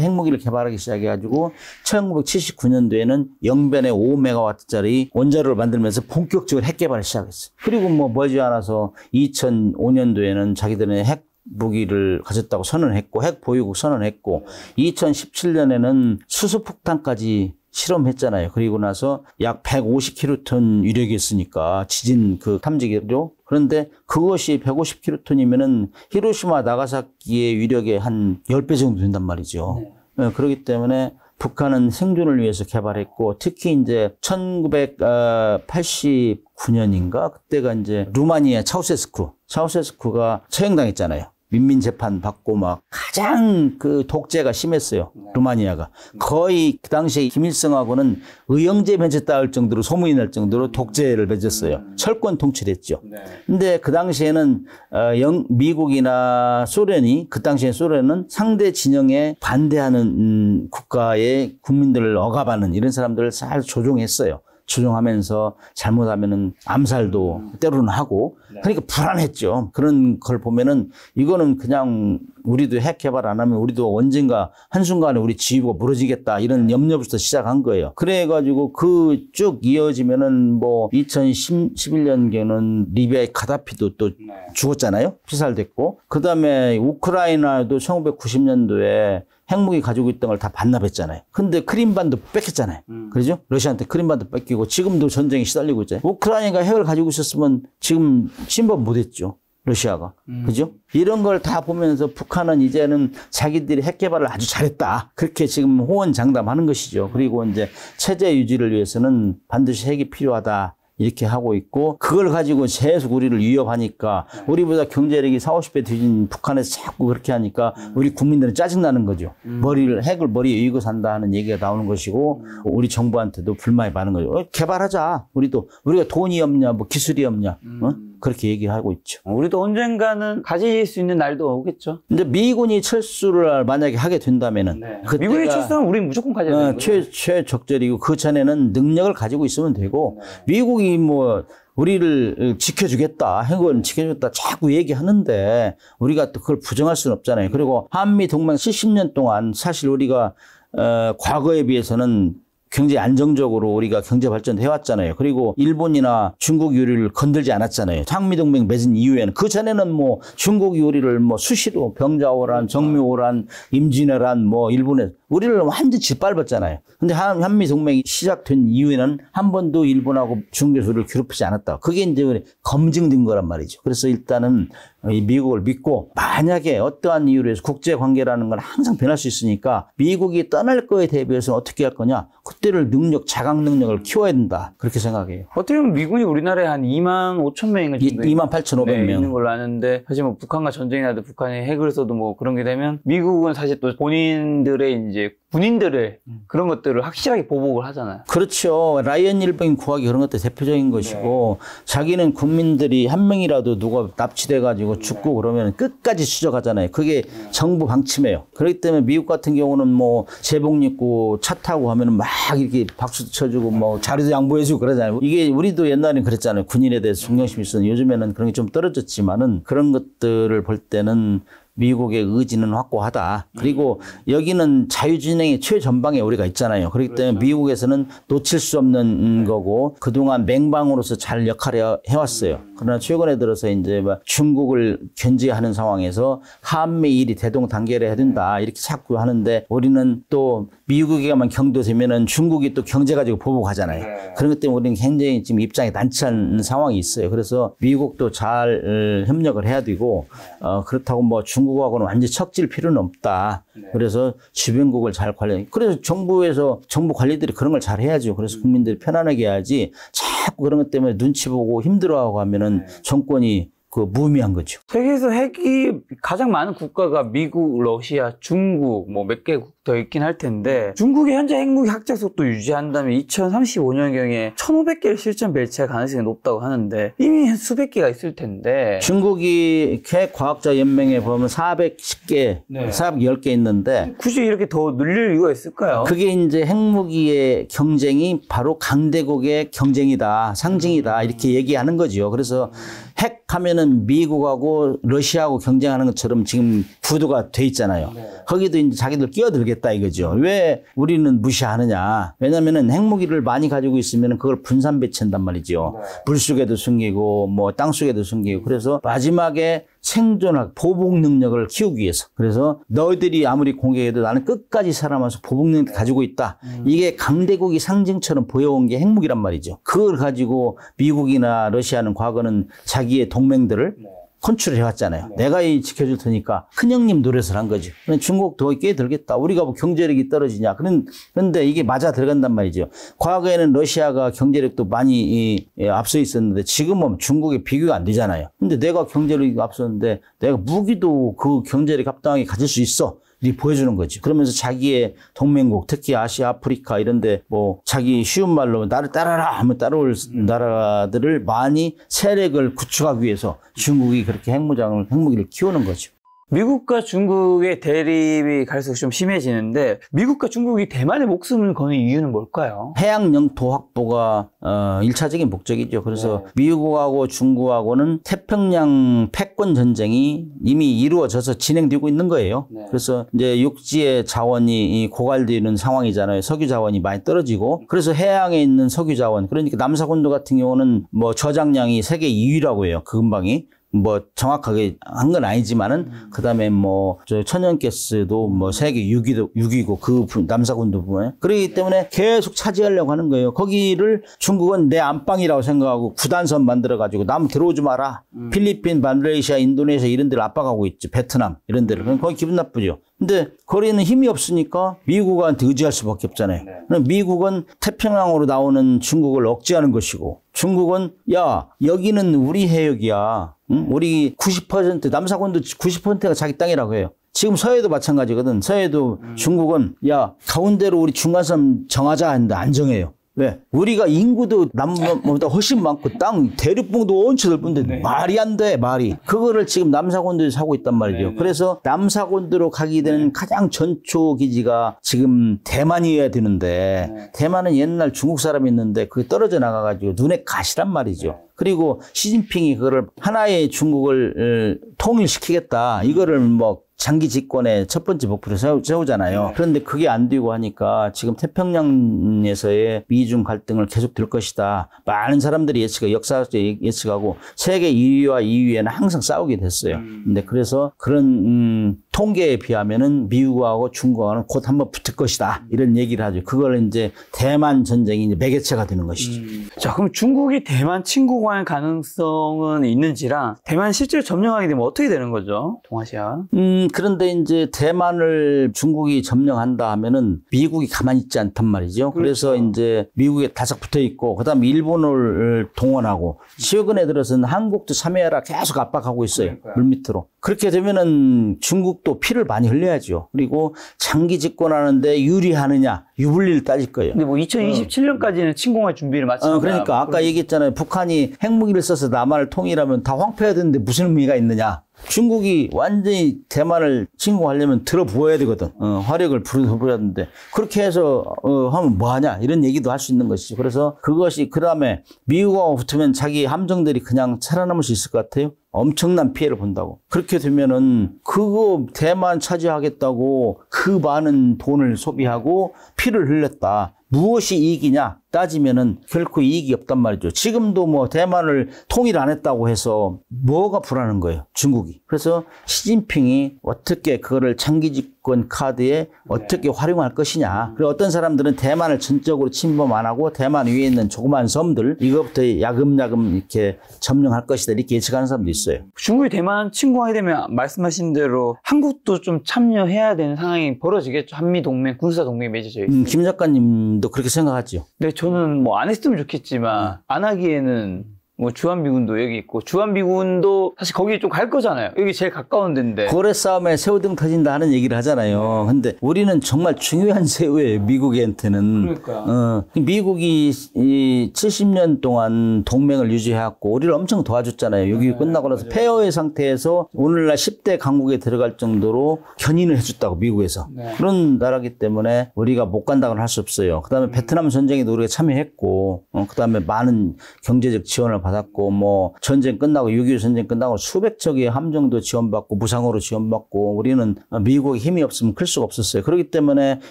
핵무기를 개발하기 시작해가지고 1979년도에는 영변에 5메가와트짜리 원자로를 만들면서 본격적으로 핵 개발을 시작했어요. 그리고 뭐 멀지 않아서 2005년도에는 자기들의 핵 무기를 가졌다고 선언했고 핵 보유국 선언했고 2017년에는 수소폭탄까지 실험했잖아요. 그리고 나서 약 150킬로톤 위력이 있으니까 지진 그 탐지기로 그런데 그것이 150킬로톤이면은 히로시마 나가사키의 위력의 한 10배 정도 된단 말이죠. 네. 네, 그렇기 때문에 북한은 생존을 위해서 개발했고 특히 이제 1989년인가 그때가 이제 루마니아 차우세스쿠 차우세스쿠가 처형당했잖아요. 민민 재판 받고 막 가장 그 독재가 심했어요. 네. 루마니아가 거의 그 당시에 김일성하고는 의형제 맺었다 할 정도로 소문이 날 정도로 독재를 맺었어요. 음. 철권 통치했죠. 네. 근데 그 당시에는 어, 영, 미국이나 소련이 그 당시에 소련은 상대 진영에 반대하는 음, 국가의 국민들을 억압하는 이런 사람들을 잘 조종했어요. 추종하면서 잘못하면은 암살도 때로는 하고 네. 그러니까 불안했죠. 그런 걸 보면은 이거는 그냥 우리도 핵 개발 안 하면 우리도 언젠가 한순간에 우리 지위가 무너지겠다 이런 네. 염려부터 시작한 거예요. 그래가지고 그 쭉 이어지면은 뭐 2011년경에는 리비아의 가다피도 또 네. 죽었잖아요. 피살됐고. 그 다음에 우크라이나도 1990년도에 핵무기 가지고 있던 걸 다 반납했잖아요. 근데 크림반도 뺏겼잖아요. 음. 그러죠? 러시아한테 크림반도 뺏기고 지금도 전쟁에 시달리고 있잖아요. 우크라이나가 핵을 가지고 있었으면 지금 침범 못했죠. 러시아가. 음. 그죠? 이런 걸 다 보면서 북한은 이제는 자기들이 핵 개발을 아주 잘했다. 그렇게 지금 호언장담하는 것이죠. 그리고 이제 체제 유지를 위해서는 반드시 핵이 필요하다. 이렇게 하고 있고 그걸 가지고 계속 우리를 위협하니까 네. 우리보다 경제력이 40, 50배 뒤진 북한에서 자꾸 그렇게 하니까 음. 우리 국민들은 짜증나는 거죠. 음. 머리를 핵을 머리에 이고 산다 하는 얘기가 나오는 것이고 음. 우리 정부한테도 불만이 많은 거죠. 어, 개발하자. 우리도 우리가 돈이 없냐 뭐 기술이 없냐. 어? 그렇게 얘기하고 있죠. 어, 우리도 언젠가는 가질 수 있는 날도 오겠죠. 근데 미군이 철수를 만약에 하게 된다면은 네. 미군이 철수하면 우리는 무조건 가져야 어, 되는 어, 최, 최적절이고 그 전에는 능력을 가지고 있으면 되고 네. 미국이 뭐 우리를 지켜주겠다, 행군 지켜주겠다 자꾸 얘기하는데 우리가 또 그걸 부정할 수는 없잖아요. 그리고 한미 동맹 70년 동안 사실 우리가 어, 과거에 비해서는 경제 안정적으로 우리가 경제 발전해 왔잖아요. 그리고 일본이나 중국 요리를 건들지 않았잖아요. 상미동맹 맺은 이후에는 그 전에는 뭐 중국 요리를 뭐 수시로 병자호란, 정묘호란, 임진왜란 뭐 일본에 우리를 완전 짓밟았잖아요. 근데 한, 한미 동맹이 시작된 이후에는 한 번도 일본하고 중국 요리를 괴롭히지 않았다. 그게 이제 검증된 거란 말이죠. 그래서 일단은 이 미국을 믿고 만약에 어떠한 이유로 해서 국제 관계라는 건 항상 변할 수 있으니까 미국이 떠날 거에 대비해서 어떻게 할 거냐 그때를 능력 자강 능력을 키워야 된다 그렇게 생각해요. 어떻게 보면 미군이 우리나라에 한 2만 5천 명인가 정도 2만 8,500명 네, 있는 걸로 아는데 사실 뭐 북한과 전쟁이 나도 북한이 핵을 써도 뭐 그런 게 되면 미국은 사실 또 본인들의 이제 군인들의 음. 그런 것들을 확실하게 보복을 하잖아요. 그렇죠. 라이언 일병 구하기 그런 것도 대표적인 네. 것이고 네. 자기는 군민들이한 명이라도 누가 납치돼 가지고 네. 죽고 그러면 끝까지 추적하잖아요. 그게 네. 정부 방침이에요. 그렇기 때문에 미국 같은 경우는 뭐 제복 입고 차 타고 하면은 막 이렇게 박수 쳐주고 뭐자리도 양보해 주고 그러잖아요. 이게 우리도 옛날에는 그랬잖아요. 군인에 대해서 존경심이 있었는데 요즘에는 그런 게 좀 떨어졌지만은 그런 것들을 볼 때는 미국의 의지는 확고하다. 그리고 여기는 자유진행의 최전방에 우리가 있잖아요. 그렇기 그렇죠. 때문에 그렇죠. 미국에서는 놓칠 수 없는 네. 거고 그동안 맹방으로서 잘 역할을 해왔어요. 그러나 최근에 들어서 이제 막 중국을 견제하는 상황에서 한미일이 대동 단결해야 된다 이렇게 자꾸 하는데 우리는 또 미국에만 경도되면은 중국이 또 경제 가지고 보복하잖아요. 네. 그런 것 때문에 우리는 굉장히 지금 입장이 난처한 상황이 있어요. 그래서 미국도 잘 어, 협력을 해야 되고 네. 어, 그렇다고 뭐 중국하고는 완전히 척질 필요는 없다. 네. 그래서 주변국을 잘 관리. 그래서 정부에서 정부 관리들이 그런 걸 잘 해야죠. 그래서 음. 국민들이 편안하게 해야지. 참 자꾸 그런 것 때문에 눈치 보고 힘들어하고 하면은 네. 정권이 그 무의미한 거죠. 세계에서 핵이 가장 많은 국가가 미국, 러시아, 중국 뭐 몇개국더 있긴 할 텐데 중국이 현재 핵무기 학적 속도 유지한다면 2035년경에 1,500개를 실전 배치할 가능성이 높다고 하는데 이미 수백 개가 있을 텐데 중국이 핵 과학자 연맹에 보면 410개, 네. 410개 있는데 굳이 이렇게 더 늘릴 이유가 있을까요? 그게 이제 핵무기의 경쟁이 바로 강대국의 경쟁이다, 상징이다 음. 이렇게 얘기하는 거죠. 그래서 음. 핵 하면은 미국하고 러시아하고 경쟁하는 것처럼 지금 구도가 돼 있잖아요. 네. 거기도 이제 자기들 끼어들겠다 이거죠. 왜 우리는 무시하느냐. 왜냐면은 핵무기를 많이 가지고 있으면 그걸 분산 배치한단 말이죠. 네. 불 속에도 숨기고 뭐땅 속에도 숨기고 그래서 마지막에 생존학, 보복 능력을 키우기 위해서. 그래서 너희들이 아무리 공격해도 나는 끝까지 살아면서 보복 능력 을 가지고 있다. 음. 이게 강대국이 상징처럼 보여온 게 핵무기란 말이죠. 그걸 가지고 미국이나 러시아는 과거는 자기의 동맹들을 네. 컨트롤 해왔잖아요. 네. 내가 이 지켜줄 테니까 큰형님 노래을한거지 중국 더이꽤 들겠다. 우리가 뭐 경제력이 떨어지냐. 그런, 그런데 이게 맞아 들어간단 말이죠. 과거에는 러시아가 경제력도 많이 이, 예, 앞서 있었는데 지금은 중국에 비교가 안 되잖아요. 근데 내가 경제력이 앞섰는데 내가 무기도 그 경제력 합당하게 가질 수 있어. 보여주는 거지. 그러면서 자기의 동맹국, 특히 아시아, 아프리카 이런데 뭐 자기 쉬운 말로 나를 따라라 하면 따라올 음. 나라들을 많이 세력을 구축하기 위해서 중국이 그렇게 핵무장을 핵무기를 키우는 거죠. 미국과 중국의 대립이 갈수록 좀 심해지는데 미국과 중국이 대만의 목숨을 거는 이유는 뭘까요? 해양 영토 확보가 어, 일차적인 목적이죠. 그래서 네. 미국하고 중국하고는 태평양 패권 전쟁이 이미 이루어져서 진행되고 있는 거예요. 네. 그래서 이제 육지의 자원이 고갈되는 상황이잖아요. 석유 자원이 많이 떨어지고 그래서 해양에 있는 석유 자원 그러니까 남사곤도 같은 경우는 뭐 저장량이 세계 2위라고 해요. 그 근방이 뭐 정확하게 한 건 아니지만은 음. 그다음에 뭐 저 천연가스도 뭐 세계 6위도 6위고 그 남사군도 보면 그러기 네. 때문에 계속 차지하려고 하는 거예요. 거기를 중국은 내 안방이라고 생각하고 구단선 만들어 가지고 남 들어오지 마라. 음. 필리핀, 말레이시아, 인도네시아 이런 데를 압박하고 있죠 베트남 이런 데를. 그럼 음. 거기 기분 나쁘죠. 근데 거리에는 힘이 없으니까 미국한테 의지할 수밖에 없잖아요. 네. 미국은 태평양으로 나오는 중국을 억제하는 것이고 중국은 야 여기는 우리 해역이야. 응? 네. 우리 90% 남사권도 90%가 자기 땅이라고 해요. 지금 서해도 마찬가지거든. 서해도 음. 중국은 야 가운데로 우리 중간선 정하자 하는데 안 정해요. 왜? 네. 우리가 인구도 남보다 훨씬 많고 땅 대륙봉도 엄청 넓은데 네. 말이 안 돼, 말이. 그거를 지금 남사군들이사고 있단 말이죠. 네. 네. 그래서 남사군도로 가게 되는 네. 가장 전초 기지가 지금 대만이어야 되는데 네. 대만은 옛날 중국 사람이 있는데 그게 떨어져 나가가지고 눈에 가시란 말이죠. 그리고 시진핑이 그거를 하나의 중국을 어, 통일시키겠다. 이거를 뭐 장기 집권의 첫 번째 목표를 세우, 잖아요 네. 그런데 그게 안 되고 하니까 지금 태평양에서의 미중 갈등을 계속 될 것이다. 많은 사람들이 예측, 역사학자 예측하고 세계 2위와 2위에는 항상 싸우게 됐어요. 음. 근데 그래서 그런 음, 통계에 비하면은 미국하고 중국하고는 곧 한번 붙을 것이다. 이런 얘기를 하죠. 그걸 이제 대만 전쟁이 이제 매개체가 되는 것이죠. 음. 자, 그럼 중국이 대만 친구가 할 가능성은 있는지라 대만 실제로 점령하게 되면 어떻게 되는 거죠? 동아시아. 음, 그런데 이제 대만을 중국이 점령한다 하면은 미국이 가만히 있지 않단 말이죠. 그렇죠. 그래서 이제 미국에 다작 붙어 있고 그다음에 일본을 동원하고 최근에 들어서는 한국도 참여해라 계속 압박하고 있어요. 그러니까요. 물밑으로. 그렇게 되면은 중국도 또 피를 많이 흘려야죠. 그리고 장기 집권하는데 유리하느냐 유불리를 따질 거예요. 근데 뭐 2027년까지는 어. 침공할 준비를 마친다. 어, 그러니까 뭐 아까 얘기했잖아요. 북한이 핵무기를 써서 남한을 통일하면 다 황폐해야 되는데 무슨 의미가 있느냐. 중국이 완전히 대만을 침공하려면 들어부어야 되거든. 어, 화력을 부어야 되는데 그렇게 해서 어, 하면 뭐하냐 이런 얘기도 할 수 있는 것이지. 그래서 그것이 그 다음에 미국하고 붙으면 자기 함정들이 그냥 살아남을 수 있을 것 같아요. 엄청난 피해를 본다고. 그렇게 되면은 그거 대만 차지하겠다고 그 많은 돈을 소비하고 피를 흘렸다. 무엇이 이익이냐? 따지면은 결코 이익이 없단 말이죠. 지금도 뭐 대만을 통일 안 했다고 해서 뭐가 불안한 거예요. 중국이. 그래서 시진핑이 어떻게 그거를 장기 집권 카드에 어떻게 네. 활용할 것이냐. 그리고 어떤 사람들은 대만을 전적으로 침범 안 하고 대만 위에 있는 조그만 섬들 이것부터 야금야금 이렇게 점령할 것이다. 이렇게 예측하는 사람도 있어요. 중국이 대만 침공하게 되면 말씀하신 대로 한국도 좀 참여해야 되는 상황이 벌어지겠죠. 한미 동맹 군사 동맹이 맺어져 있어요. 음, 김 작가님도 그렇게 생각하죠. 네, 저는 뭐 안 했으면 좋겠지만 네. 안 하기에는 뭐 주한미군도 여기 있고 주한미군도 사실 거기 좀 갈 거잖아요. 여기 제일 가까운 데인데 고래 싸움에 새우등 터진다 하는 얘기를 하잖아요. 네. 근데 우리는 정말 중요한 (laughs) 새우예요. 미국한테는 그러니까 어, 미국이 이 70년 동안 동맹을 유지해왔고 우리를 엄청 도와줬잖아요. 여기 네, 끝나고 나서 맞아요. 폐허의 상태에서 오늘날 10대 강국에 들어갈 정도로 견인을 해줬다고 미국에서 네. 그런 나라기 때문에 우리가 못 간다고는 할 수 없어요. 그다음에 음. 베트남 전쟁에도 우리가 참여했고 어, 그다음에 많은 경제적 지원을 받. 받았고 뭐 전쟁 끝나고 6.25 전쟁 끝나고 수백 척의 함정도 지원받고 무상으로 지원받고 우리는 미국 힘이 없으면 클 수가 없었어요. 그렇기 때문에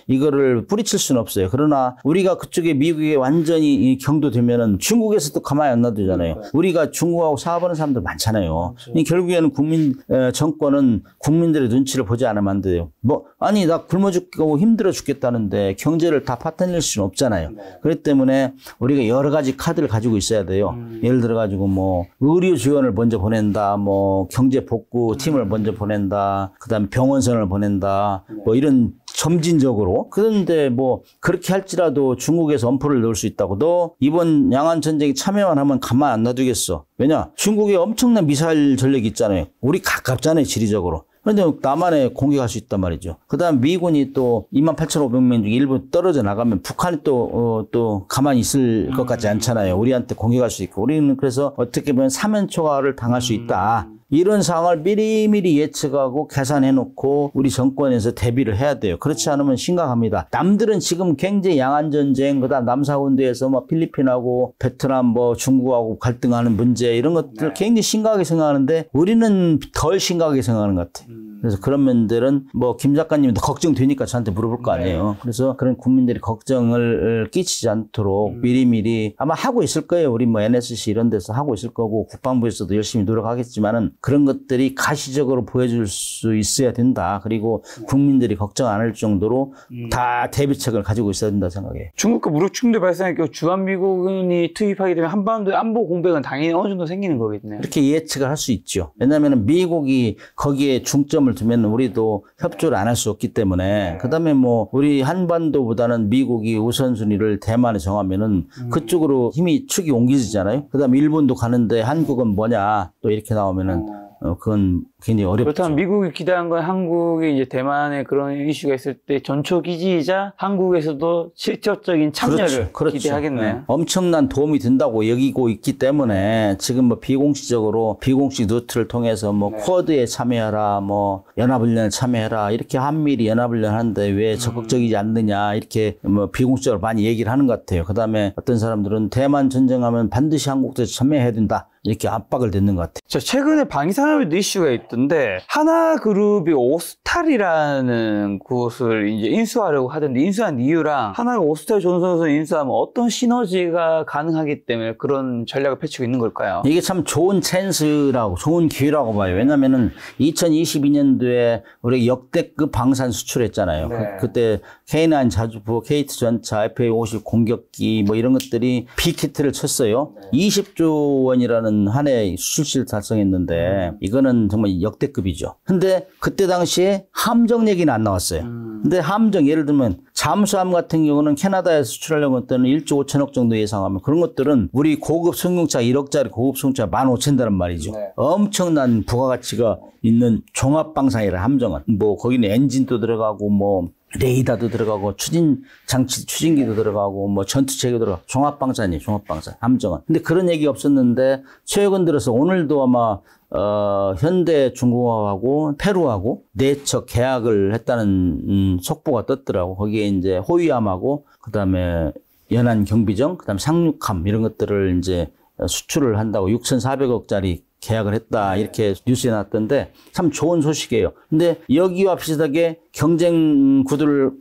이거를 뿌리칠 수는 없어요. 그러나 우리가 그쪽에 미국에 완전히 경도되면은 중국에서도 가만히 안 놔두잖아요. 우리가 중국하고 사업하는 사람들 많잖아요. 그렇죠. 결국에는 국민 정권은 국민들의 눈치를 보지 않으면 안 돼요. 뭐 아니 나 굶어 죽고 힘들어 죽겠다는데 경제를 다 파탄낼 수는 없잖아요. 네. 그렇기 때문에 우리가 여러 가지 카드를 가지고 있어야 돼요. 음. 예를 들어 들어가지고 뭐 의료 지원을 먼저 보낸다, 뭐 경제 복구 팀을 먼저 보낸다, 그다음 병원선을 보낸다, 네. 뭐 이런 점진적으로 그런데 뭐 그렇게 할지라도 중국에서 엄포를 넣을 수 있다고 도 이번 양안 전쟁에 참여만 하면 가만 안 놔두겠어. 왜냐 중국에 엄청난 미사일 전력이 있잖아요. 우리 가깝잖아요 지리적으로. 그런데 남한에 공격할 수 있단 말이죠. 그다음 미군이 또 28,500명 중 일부 떨어져 나가면 북한이 또또 어, 또 가만히 있을 것 같지 음. 않잖아요. 우리한테 공격할 수 있고 우리는 그래서 어떻게 보면 사면초가를 당할 수 있다. 이런 상황을 미리미리 예측하고 계산해 놓고 우리 정권에서 대비를 해야 돼요. 그렇지 않으면 심각합니다. 남들은 지금 굉장히 양안 전쟁 그다음 남사군대에서 막 뭐 필리핀하고 베트남 뭐 중국하고 갈등하는 문제 이런 것들 네. 굉장히 심각하게 생각하는데 우리는 덜 심각하게 생각하는 것 같아요. 음. 그래서 그런 면들은 뭐 김 작가님도 걱정되니까 저한테 물어볼 거 네. 아니에요. 네. 그래서 그런 국민들이 걱정을 끼치지 않도록 음. 미리미리 아마 하고 있을 거예요. 우리 뭐 NSC 이런 데서 하고 있을 거고 국방부에서도 열심히 노력하겠지만은 그런 것들이 가시적으로 보여줄 수 있어야 된다. 그리고 국민들이 걱정 안 할 정도로 음. 다 대비책을 가지고 있어야 된다 생각해. 요 중국과 무력 충돌 발생했고 주한미군이 투입하게 되면 한반도의 안보 공백은 당연히 어느 정도 생기는 거겠네요. 이렇게 예측을 할 수 있죠. 왜냐하면 미국이 거기에 중점을 두면 우리도 협조를 안 할 수 없기 때문에 네. 그다음에 뭐 우리 한반도보다는 미국이 우선순위를 대만에 정하면은 음. 그쪽으로 힘이 축이 옮기지잖아요. 그다음에 일본도 가는데 한국은 뭐냐 또 이렇게 나오면은 我跟。 굉장히 어렵죠. 그렇다면 미국이 기대한 건 한국이 이제 대만에 그런 이슈가 있을 때 전초 기지이자 한국에서도 실질적인 그렇죠. 참여를 그렇죠. 그렇죠. 기대하겠네요. 네. 엄청난 도움이 된다고 여기고 있기 때문에 지금 뭐 비공식적으로 비공식 루트를 통해서 뭐 네. 쿼드에 참여해라, 뭐 연합훈련에 참여해라 이렇게 한미리 연합훈련 하는데 왜 음. 적극적이지 않느냐 이렇게 뭐 비공식적으로 많이 얘기를 하는 것 같아요. 그다음에 어떤 사람들은 대만 전쟁하면 반드시 한국도 참여해야 된다 이렇게 압박을 듣는 것 같아요. 자 최근에 방위산업에도 이슈가 있. 있던데 하나그룹이 오스탈이라는 곳을 이제 인수하려고 하던데 인수한 이유랑 하나가 오스탈 존슨을 인수하면 어떤 시너지가 가능하기 때문에 그런 전략을 펼치고 있는 걸까요? 이게 참 좋은 찬스라고 좋은 기회라고 봐요. 왜냐면은 2022년도에 우리 역대급 방산 수출했잖아요. 네. 그, 때 K9 자주포, 케이트 전차, FA50 공격기 뭐 이런 것들이 피키트를 쳤어요. 네. 20조 원이라는 한해수출 달성했는데 음. 이거는 정말 역대급이죠. 근데 그때 당시에 함정 얘기는 안 나왔어요. 음. 근데 함정 예를 들면 잠수함 같은 경우는 캐나다에 수출하려고 했던 1조 5천억 정도 예상하면 그런 것들은 우리 고급 승용차 1억짜리 고급 승용차 1만5천다란 말이죠. 네. 엄청난 부가가치가 있는 종합방산이라 함정은 뭐 거기는 엔진도 들어가고 뭐 레이더도 들어가고 추진 장치 추진기도 들어가고 뭐 전투체계도 들어가 종합방산이에요 종합방산 함정은 근데 그런 얘기 없었는데 최근 들어서 오늘도 아마 어, 현대 중공업하고 페루하고 내척 계약을 했다는 음, 속보가 떴더라고 거기에 이제 호위함하고 그다음에 연안 경비정 그다음에 상륙함 이런 것들을 이제 수출을 한다고 6,400억짜리 계약을 했다 이렇게 뉴스에 났던데 참 좋은 소식이에요. 근데 여기와 비슷하게 경쟁 구도를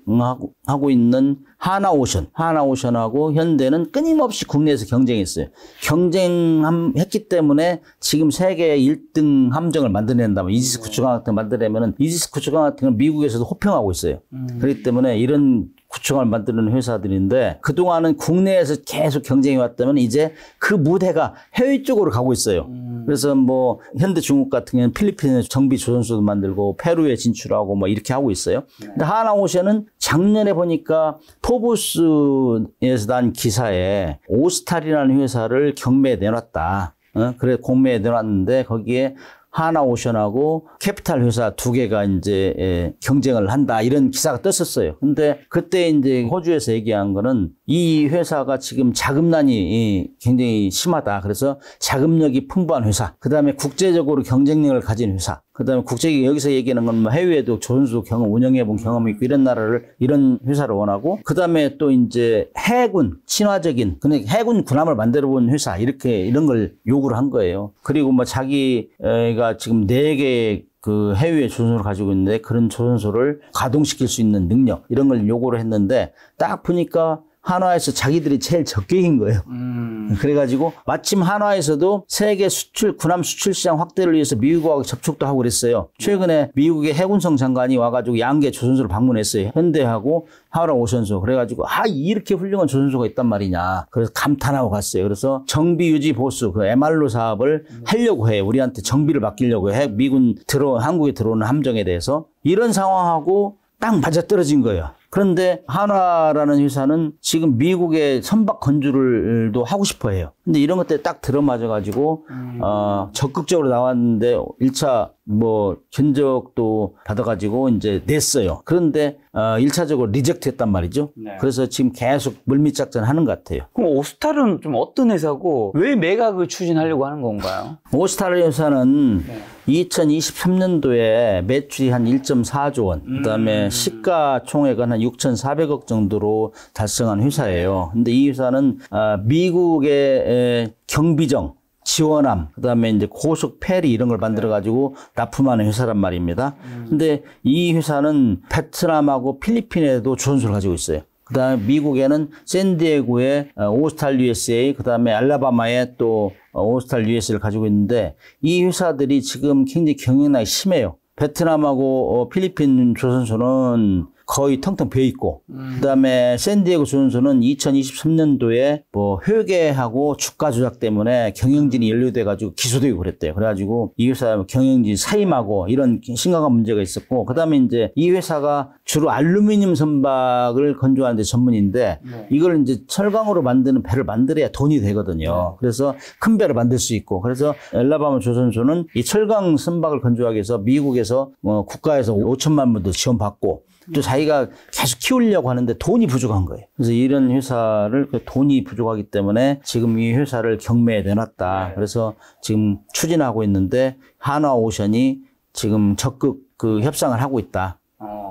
하고 있는 하나오션, 하나오션하고 현대는 끊임없이 국내에서 경쟁했어요. 경쟁했기 때문에 지금 세계 1등 함정을 만들어낸다면 이지스 네. 구축함 같은 만들려면 이지스 구축함 같은 건 미국에서도 호평하고 있어요. 음. 그렇기 때문에 이런 구청을 만드는 회사들인데 그동안은 국내에서 계속 경쟁이 왔다면 이제 그 무대가 해외 쪽으로 가고 있어요. 음. 그래서 뭐 현대 중국 같은 경우는 필리핀에 정비 조선소도 만들고 페루에 진출하고 뭐 이렇게 하고 있어요. 네. 근데 하나오션은 작년에 보니까 포브스에서 난 기사에 오스탈이라는 회사를 경매에 내놨다. 어? 그래 공매에 내놨는데 거기에 하나오션하고 캐피탈 회사 두 개가 이제 예, 경쟁을 한다 이런 기사가 떴었어요. 근데 그때 이제 호주에서 얘기한 거는 이 회사가 지금 자금난이 굉장히 심하다. 그래서 자금력이 풍부한 회사, 그 다음에 국제적으로 경쟁력을 가진 회사, 그다음에 국제 여기서 얘기하는 건뭐 해외에도 조선소 경험 운영해 본 경험이 있고 이런 나라를 이런 회사를 원하고 그다음에 또 이제 해군 친화적인 근데 해군 군함을 만들어 본 회사 이렇게 이런 걸 요구를 한 거예요. 그리고 뭐 자기가 지금 네 개의 그 해외 조선소를 가지고 있는데 그런 조선소를 가동시킬 수 있는 능력 이런 걸 요구를 했는데 딱 보니까 한화에서 자기들이 제일 적게인 거예요. 음. 그래가지고 마침 한화에서도 세계 수출 군함 수출 시장 확대를 위해서 미국하고 접촉도 하고 그랬어요. 최근에 미국의 해군성 장관이 와가지고 양계 조선소를 방문했어요. 현대하고 하얼 오션소 그래가지고 아 이렇게 훌륭한 조선소가 있단 말이냐 그래서 감탄하고 갔어요 그래서 정비 유지 보수 그 MR로 사업을 하려고 해 우리한테 정비를 맡기려고 해 미군 들어 한국에 들어오는 함정에 대해서 이런 상황하고 딱 맞아떨어진 거예요 그런데 하나라는 회사는 지금 미국의 선박 건조를도 하고 싶어 해요. 근데 이런 것들 딱 들어맞아가지고, 음. 어, 적극적으로 나왔는데 1차 뭐 견적도 받아가지고 이제 냈어요. 그런데 어, 1차적으로 리젝트 했단 말이죠. 네. 그래서 지금 계속 물밑작전 하는 것 같아요. 그럼 오스탈은 좀 어떤 회사고 왜 매각을 그 추진하려고 하는 건가요? 오스탈 회사는 네. 2023년도에 매출이 한 1.4조 원, 그 다음에 음. 시가총액은 한한 6,400억 정도로 달성한 회사예요. 근데 이 회사는 아, 미국의 경비정 지원함, 그 다음에 이제 고속 페리 이런 걸 만들어가지고 납품하는 회사란 말입니다. 근데 이 회사는 베트남하고 필리핀에도 주선소를 가지고 있어요. 그 다음에 미국에는 샌디에고의 아, 오스탈 USA, 그 다음에 알라바마에 또 어, 오스탈 USA를 가지고 있는데 이 회사들이 지금 굉장히 경영난이 심해요. 베트남하고 어, 필리핀 조선소는 거의 텅텅 비어 있고 음. 그다음에 샌디에고 조선소는 2023년도에 뭐 회계하고 주가 조작 때문에 경영진이 음. 연루돼 가지고 기소되고 그랬대요. 그래가지고 이 회사 경영진 사임하고 이런 심각한 문제가 있었고 그다음에 이제 이 회사가 주로 알루미늄 선박을 건조하는 데 전문인데 네. 이걸 이제 철강으로 만드는 배를 만들어야 돈이 되거든요. 네. 그래서 큰 배를 만들 수 있고 그래서 엘라바마 조선소는 이 철강 선박을 건조하기 위해서 미국에서 뭐 국가에서 5천만 불도 지원받고 또 자기가 계속 키우려고 하는데 돈이 부족한 거예요. 그래서 이런 회사를 그 돈이 부족하기 때문에 지금 이 회사를 경매에 내놨다. 네. 그래서 지금 추진하고 있는데 한화오션이 지금 적극 그 협상을 하고 있다.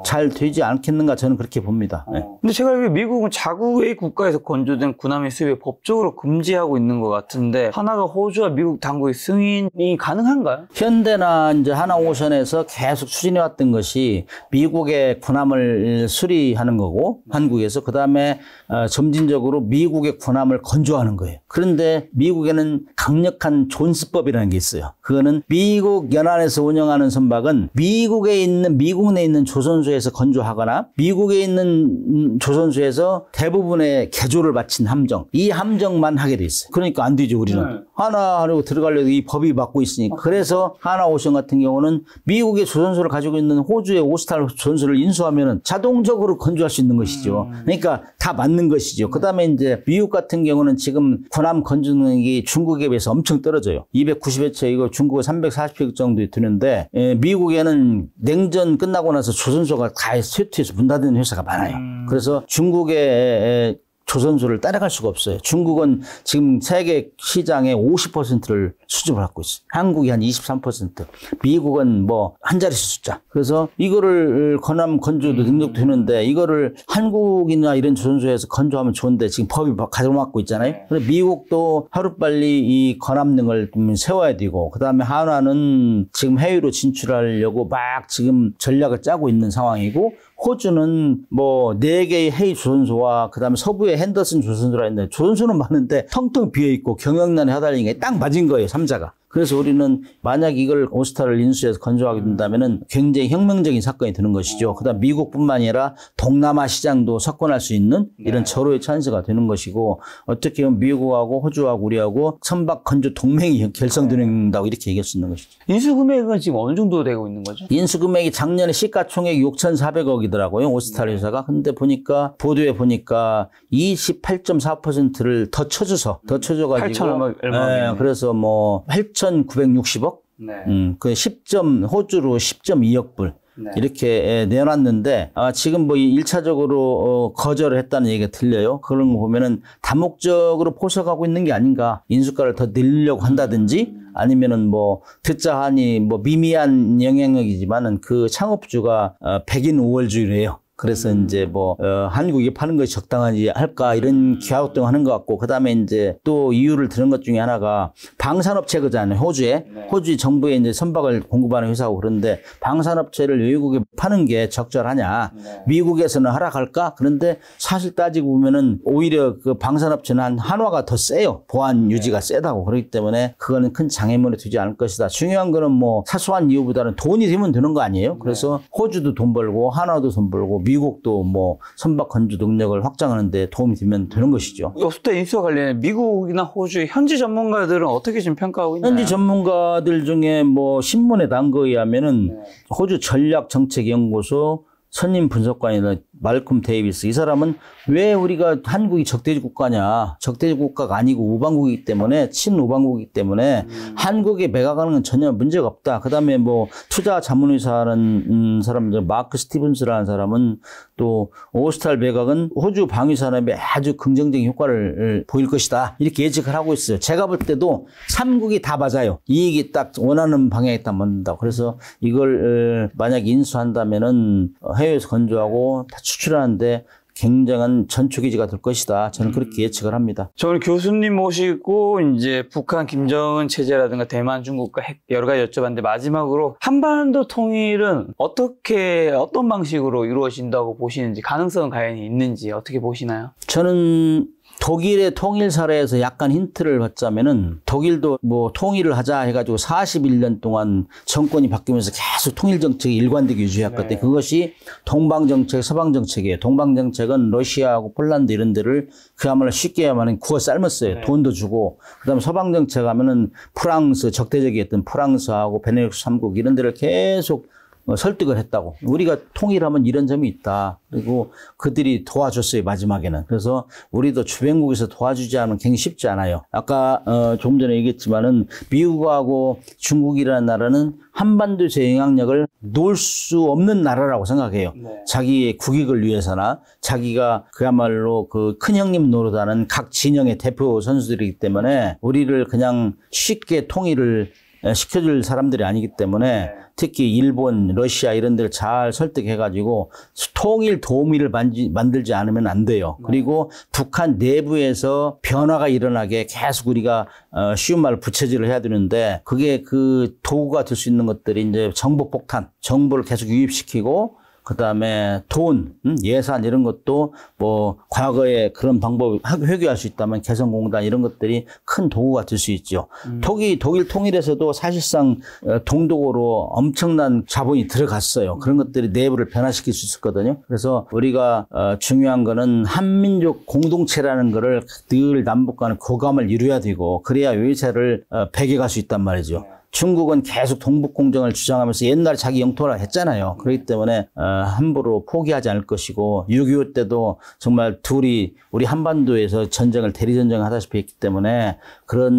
잘 되지 않겠는가 저는 그렇게 봅니다. 네. 어. 근데 제가 알기 미국은 자국의 국가에서 건조된 군함의 수입을 법적으로 금지하고 있는 것 같은데 하나가 호주와 미국 당국의 승인이 가능한가요? 현대나 이제 하나오션에서 계속 추진해왔던 것이 미국의 군함을 수리하는 거고 한국에서 그 다음에 어, 점진적으로 미국의 군함을 건조하는 거예요. 그런데 미국에는 강력한 존스법이라는 게 있어요. 그거는 미국 연안에서 운영하는 선박은 미국에 있는 미국 내에 있는 조선 조선소에서 건조하거나 미국에 있는 조선소에서 대부분의 개조를 마친 함정 이 함정만 하게 돼 있어요. 그러니까 안 되죠 우리는. 네. 하나로 들어가려고 이 법이 막고 있으니 까 어. 그래서 하나 오션 같은 경우는 미국의 조선소를 가지고 있는 호주의 오스탈 조선소를 인수하면 은 자동적으로 건조할 수 있는 것이죠. 음. 그러니까 다 맞는 것이죠. 음. 그 다음에 이제 미국 같은 경우는 지금 군함 건조 능력이 중국에 비해서 엄청 떨어져요. 2 9 0회차이거 중국은 340회 정도 되는데 미국에는 냉전 끝나고 나서 조선소가 다해 쇠퇴해서 문 닫는 회사가 많아요. 음. 그래서 중국의 조선소를 따라갈 수가 없어요. 중국은 지금 세계 시장의 50%를 수집을 하고 있어요. 한국이 한 23%, 미국은 뭐한 자리 숫자. 그래서 이거를 건함 건조도 등록되는데 이거를 한국이나 이런 조선소에서 건조하면 좋은데 지금 법이 가로막고 있잖아요. 그래서 네. 미국도 하루빨리 이건함등을 세워야 되고 그다음에 한화는 지금 해외로 진출하려고 막 지금 전략을 짜고 있는 상황이고 호주는 뭐 네 개의 해외 조선소와 그다음에 서부의 핸더슨 조선수라 했는데 조선수는 많은데 텅텅 비어 있고 경영난에 하달리는 게딱 맞은 거예요. 삼자가. 그래서 우리는 만약 이걸 오스타를 인수해서 건조하게 된다면은 굉장히 혁명적인 사건이 되는 것이죠. 그다음 미국뿐만 아니라 동남아 시장도 석권할 수 있는 이런 네. 절호의 찬스가 되는 것이고 어떻게 보면 미국하고 호주하고 우리하고 선박 건조 동맹이 결성된다고 네. 이렇게 얘기할 수 있는 것이죠. 인수 금액은 지금 어느 정도 되고 있는 거죠? 인수 금액이 작년에 시가총액 6,400억이더라고요. 오스탈 회사가. 근데 보니까 보도에 보니까 28.4%를 더 쳐줘서 더 음, 쳐줘가지고 8천 얼마 예, 그래서 뭐8 8,960억, 네. 음, 그 10점, 호주로 10.2억 불. 네. 이렇게 내놨는데 아, 지금 뭐 일차적으로 어, 거절을 했다는 얘기가 들려요. 그런 거 보면은 다목적으로 포석하고 있는 게 아닌가. 인수가를 더 늘리려고 한다든지 아니면은 뭐 듣자 하니 뭐 미미한 영향력이지만은 그 창업주가 어, 백인 우월주의래요. 그래서 음. 이제 뭐 어, 한국이 파는 것이 적당한지 할까 이런 기하고등 음. 하는 것 같고 그다음에 이제 또 이유를 드는 것 중에 하나가 방산업체거잖아요 호주에 네. 호주 정부에 이제 선박을 공급하는 회사고 그런데 방산업체를 외국에 파는 게 적절하냐 네. 미국에서는 하락할까 그런데 사실 따지고 보면은 오히려 그 방산업체는 한 한화가 더 세요 보안 네. 유지가 네. 세다고 그렇기 때문에 그거는 큰 장애물이 되지 않을 것이다 중요한 거는 뭐 사소한 이유보다는 돈이 되면 되는 거 아니에요 네. 그래서 호주도 돈 벌고 한화도 돈 벌고 미국도 뭐 선박 건조 능력을 확장하는 데 도움이 되면 되는 것이죠. 수대 인수와 관련해 미국이나 호주 현지 전문가들은 어떻게 지금 평가하고 있나요? 현지 전문가들 중에 뭐 신문에 난 거에 하면은 네. 호주 전략 정책 연구소 선임 분석관이나 말콤 데이비스 이 사람은 왜 우리가 한국이 적대적 국가냐 적대적 국가가 아니고 우방국이기 때문에 친우방국이기 때문에 음. 한국에 매각하는 건 전혀 문제가 없다 그다음에 뭐 투자 자문의사라는 음, 사람 마크 스티븐스라는 사람은 또 오스탈 매각은 호주 방위 산업에 아주 긍정적인 효과를 보일 것이다 이렇게 예측을 하고 있어요 제가 볼 때도 삼국이다 맞아요 이익이 딱 원하는 방향에 딱 맞는다 그래서 이걸 만약 인수한다면은 해외 해외에서 건조하고 다 추출하는데 굉장한 전초기지가 될 것이다. 저는 그렇게 음. 예측을 합니다. 저는 교수님 모시고 이제 북한 김정은 체제라든가 대만 중국과 핵 여러 가지 여쭤봤는데 마지막으로 한반도 통일은 어떻게 어떤 방식으로 이루어진다고 보시는지 가능성은 과연 있는지 어떻게 보시나요? 저는 독일의 통일 사례에서 약간 힌트를 받자면은 독일도 뭐 통일을 하자 해가지고 41년 동안 정권이 바뀌면서 계속 통일 정책이 일관되게 유지했거든요. 네. 그것이 동방 정책, 서방 정책이에요. 동방 정책은 러시아하고 폴란드 이런 데를 그야말로 쉽게 말하면 구워 삶았어요. 네. 돈도 주고 그다음에 서방 정책 하면은 프랑스 적대적이었던 프랑스하고 베네룩스 삼국 이런 데를 계속 뭐 설득을 했다고. 우리가 통일하면 이런 점이 있다. 그리고 그들이 도와줬어요, 마지막에는. 그래서 우리도 주변국에서 도와주지 않으면 굉장히 쉽지 않아요. 아까, 어, 조금 전에 얘기했지만은 미국하고 중국이라는 나라는 한반도제 영향력을 놓을 수 없는 나라라고 생각해요. 네. 자기의 국익을 위해서나 자기가 그야말로 그 큰 형님 노릇하는 각 진영의 대표 선수들이기 때문에 우리를 그냥 쉽게 통일을 예, 시켜줄 사람들이 아니기 때문에 네. 특히 일본, 러시아 이런 데를 잘 설득해가지고 통일 도우미를 만지, 만들지 않으면 안 돼요. 네. 그리고 북한 내부에서 변화가 일어나게 계속 우리가 어, 쉬운 말로 부채질을 해야 되는데 그게 그 도구가 될 수 있는 것들이 이제 정보 폭탄, 정보를 계속 유입시키고 그다음에 돈, 음, 예산 이런 것도 뭐 과거에 그런 방법 회귀할 수 있다면 개성공단 이런 것들이 큰 도구가 될 수 있죠. 음. 독일 독일 통일에서도 사실상 어, 동독으로 엄청난 자본이 들어갔어요. 그런 것들이 내부를 변화시킬 수 있었거든요. 그래서 우리가 어, 중요한 거는 한민족 공동체라는 거를 늘 남북 간의 고감을 이루어야 되고 그래야 외세를 어, 배격할 수 있단 말이죠. 네. 중국은 계속 동북공정을 주장하면서 옛날에 자기 영토라 했잖아요. 그렇기 때문에 어, 함부로 포기하지 않을 것이고 6.25 때도 정말 둘이 우리 한반도에서 전쟁을 대리전쟁 하다시피 했기 때문에 그런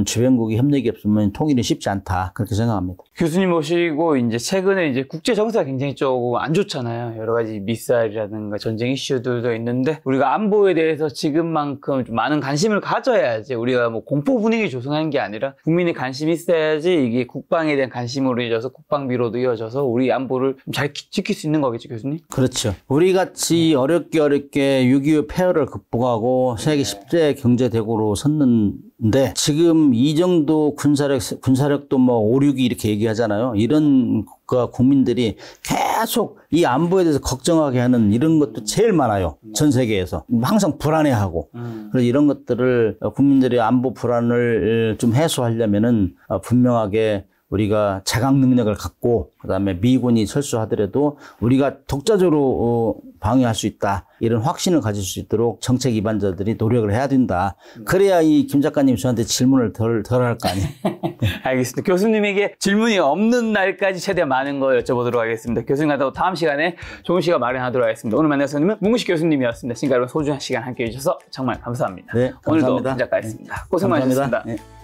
음, 주변국의 협력이 없으면 통일이 쉽지 않다 그렇게 생각합니다. 교수님 모시고 이제 최근에 이제 국제 정세가 굉장히 조금 안 좋잖아요. 여러 가지 미사일이라든가 전쟁 이슈들도 있는데 우리가 안보에 대해서 지금만큼 많은 관심을 가져야지 우리가 뭐 공포 분위기 조성하는 게 아니라 국민의 관심이 있어야지 이게 국방에 대한 관심으로 이어져서 국방비로도 이어져서 우리 안보를 잘 지킬 수 있는 거겠죠, 교수님? 그렇죠. 우리 같이 네. 어렵게 어렵게 6.25 폐허를 극복하고 세계 네. 10대 경제 대고로 섰는 근데 지금 이 정도 군사력 군사력도 뭐 5, 6이 이렇게 얘기하잖아요. 이런 국가 국민들이 계속 이 안보에 대해서 걱정하게 하는 이런 것도 제일 많아요. 전 세계에서 항상 불안해하고 음. 그래서 이런 것들을 국민들의 안보 불안을 좀 해소하려면은 분명하게 우리가 자강 능력을 갖고 그다음에 미군이 철수하더라도 우리가 독자적으로 어, 방해할 수 있다. 이런 확신을 가질 수 있도록 정책 입안자들이 노력을 해야 된다. 그래야 이 김 작가님 저한테 질문을 덜, 덜 할 거 아니에요. (laughs) 알겠습니다. 교수님에게 질문이 없는 날까지 최대한 많은 거 여쭤보도록 하겠습니다. 교수님하고 다음 시간에 좋은 시간 마련하도록 하겠습니다. 오늘 만나서 님은 문국식 교수님이었습니다. 지금까지 소중한 시간 함께 해주셔서 정말 감사합니다. 네, 감사합니다. 오늘도 김 작가였습니다. 네. 고생 감사합니다. 많으셨습니다. 네.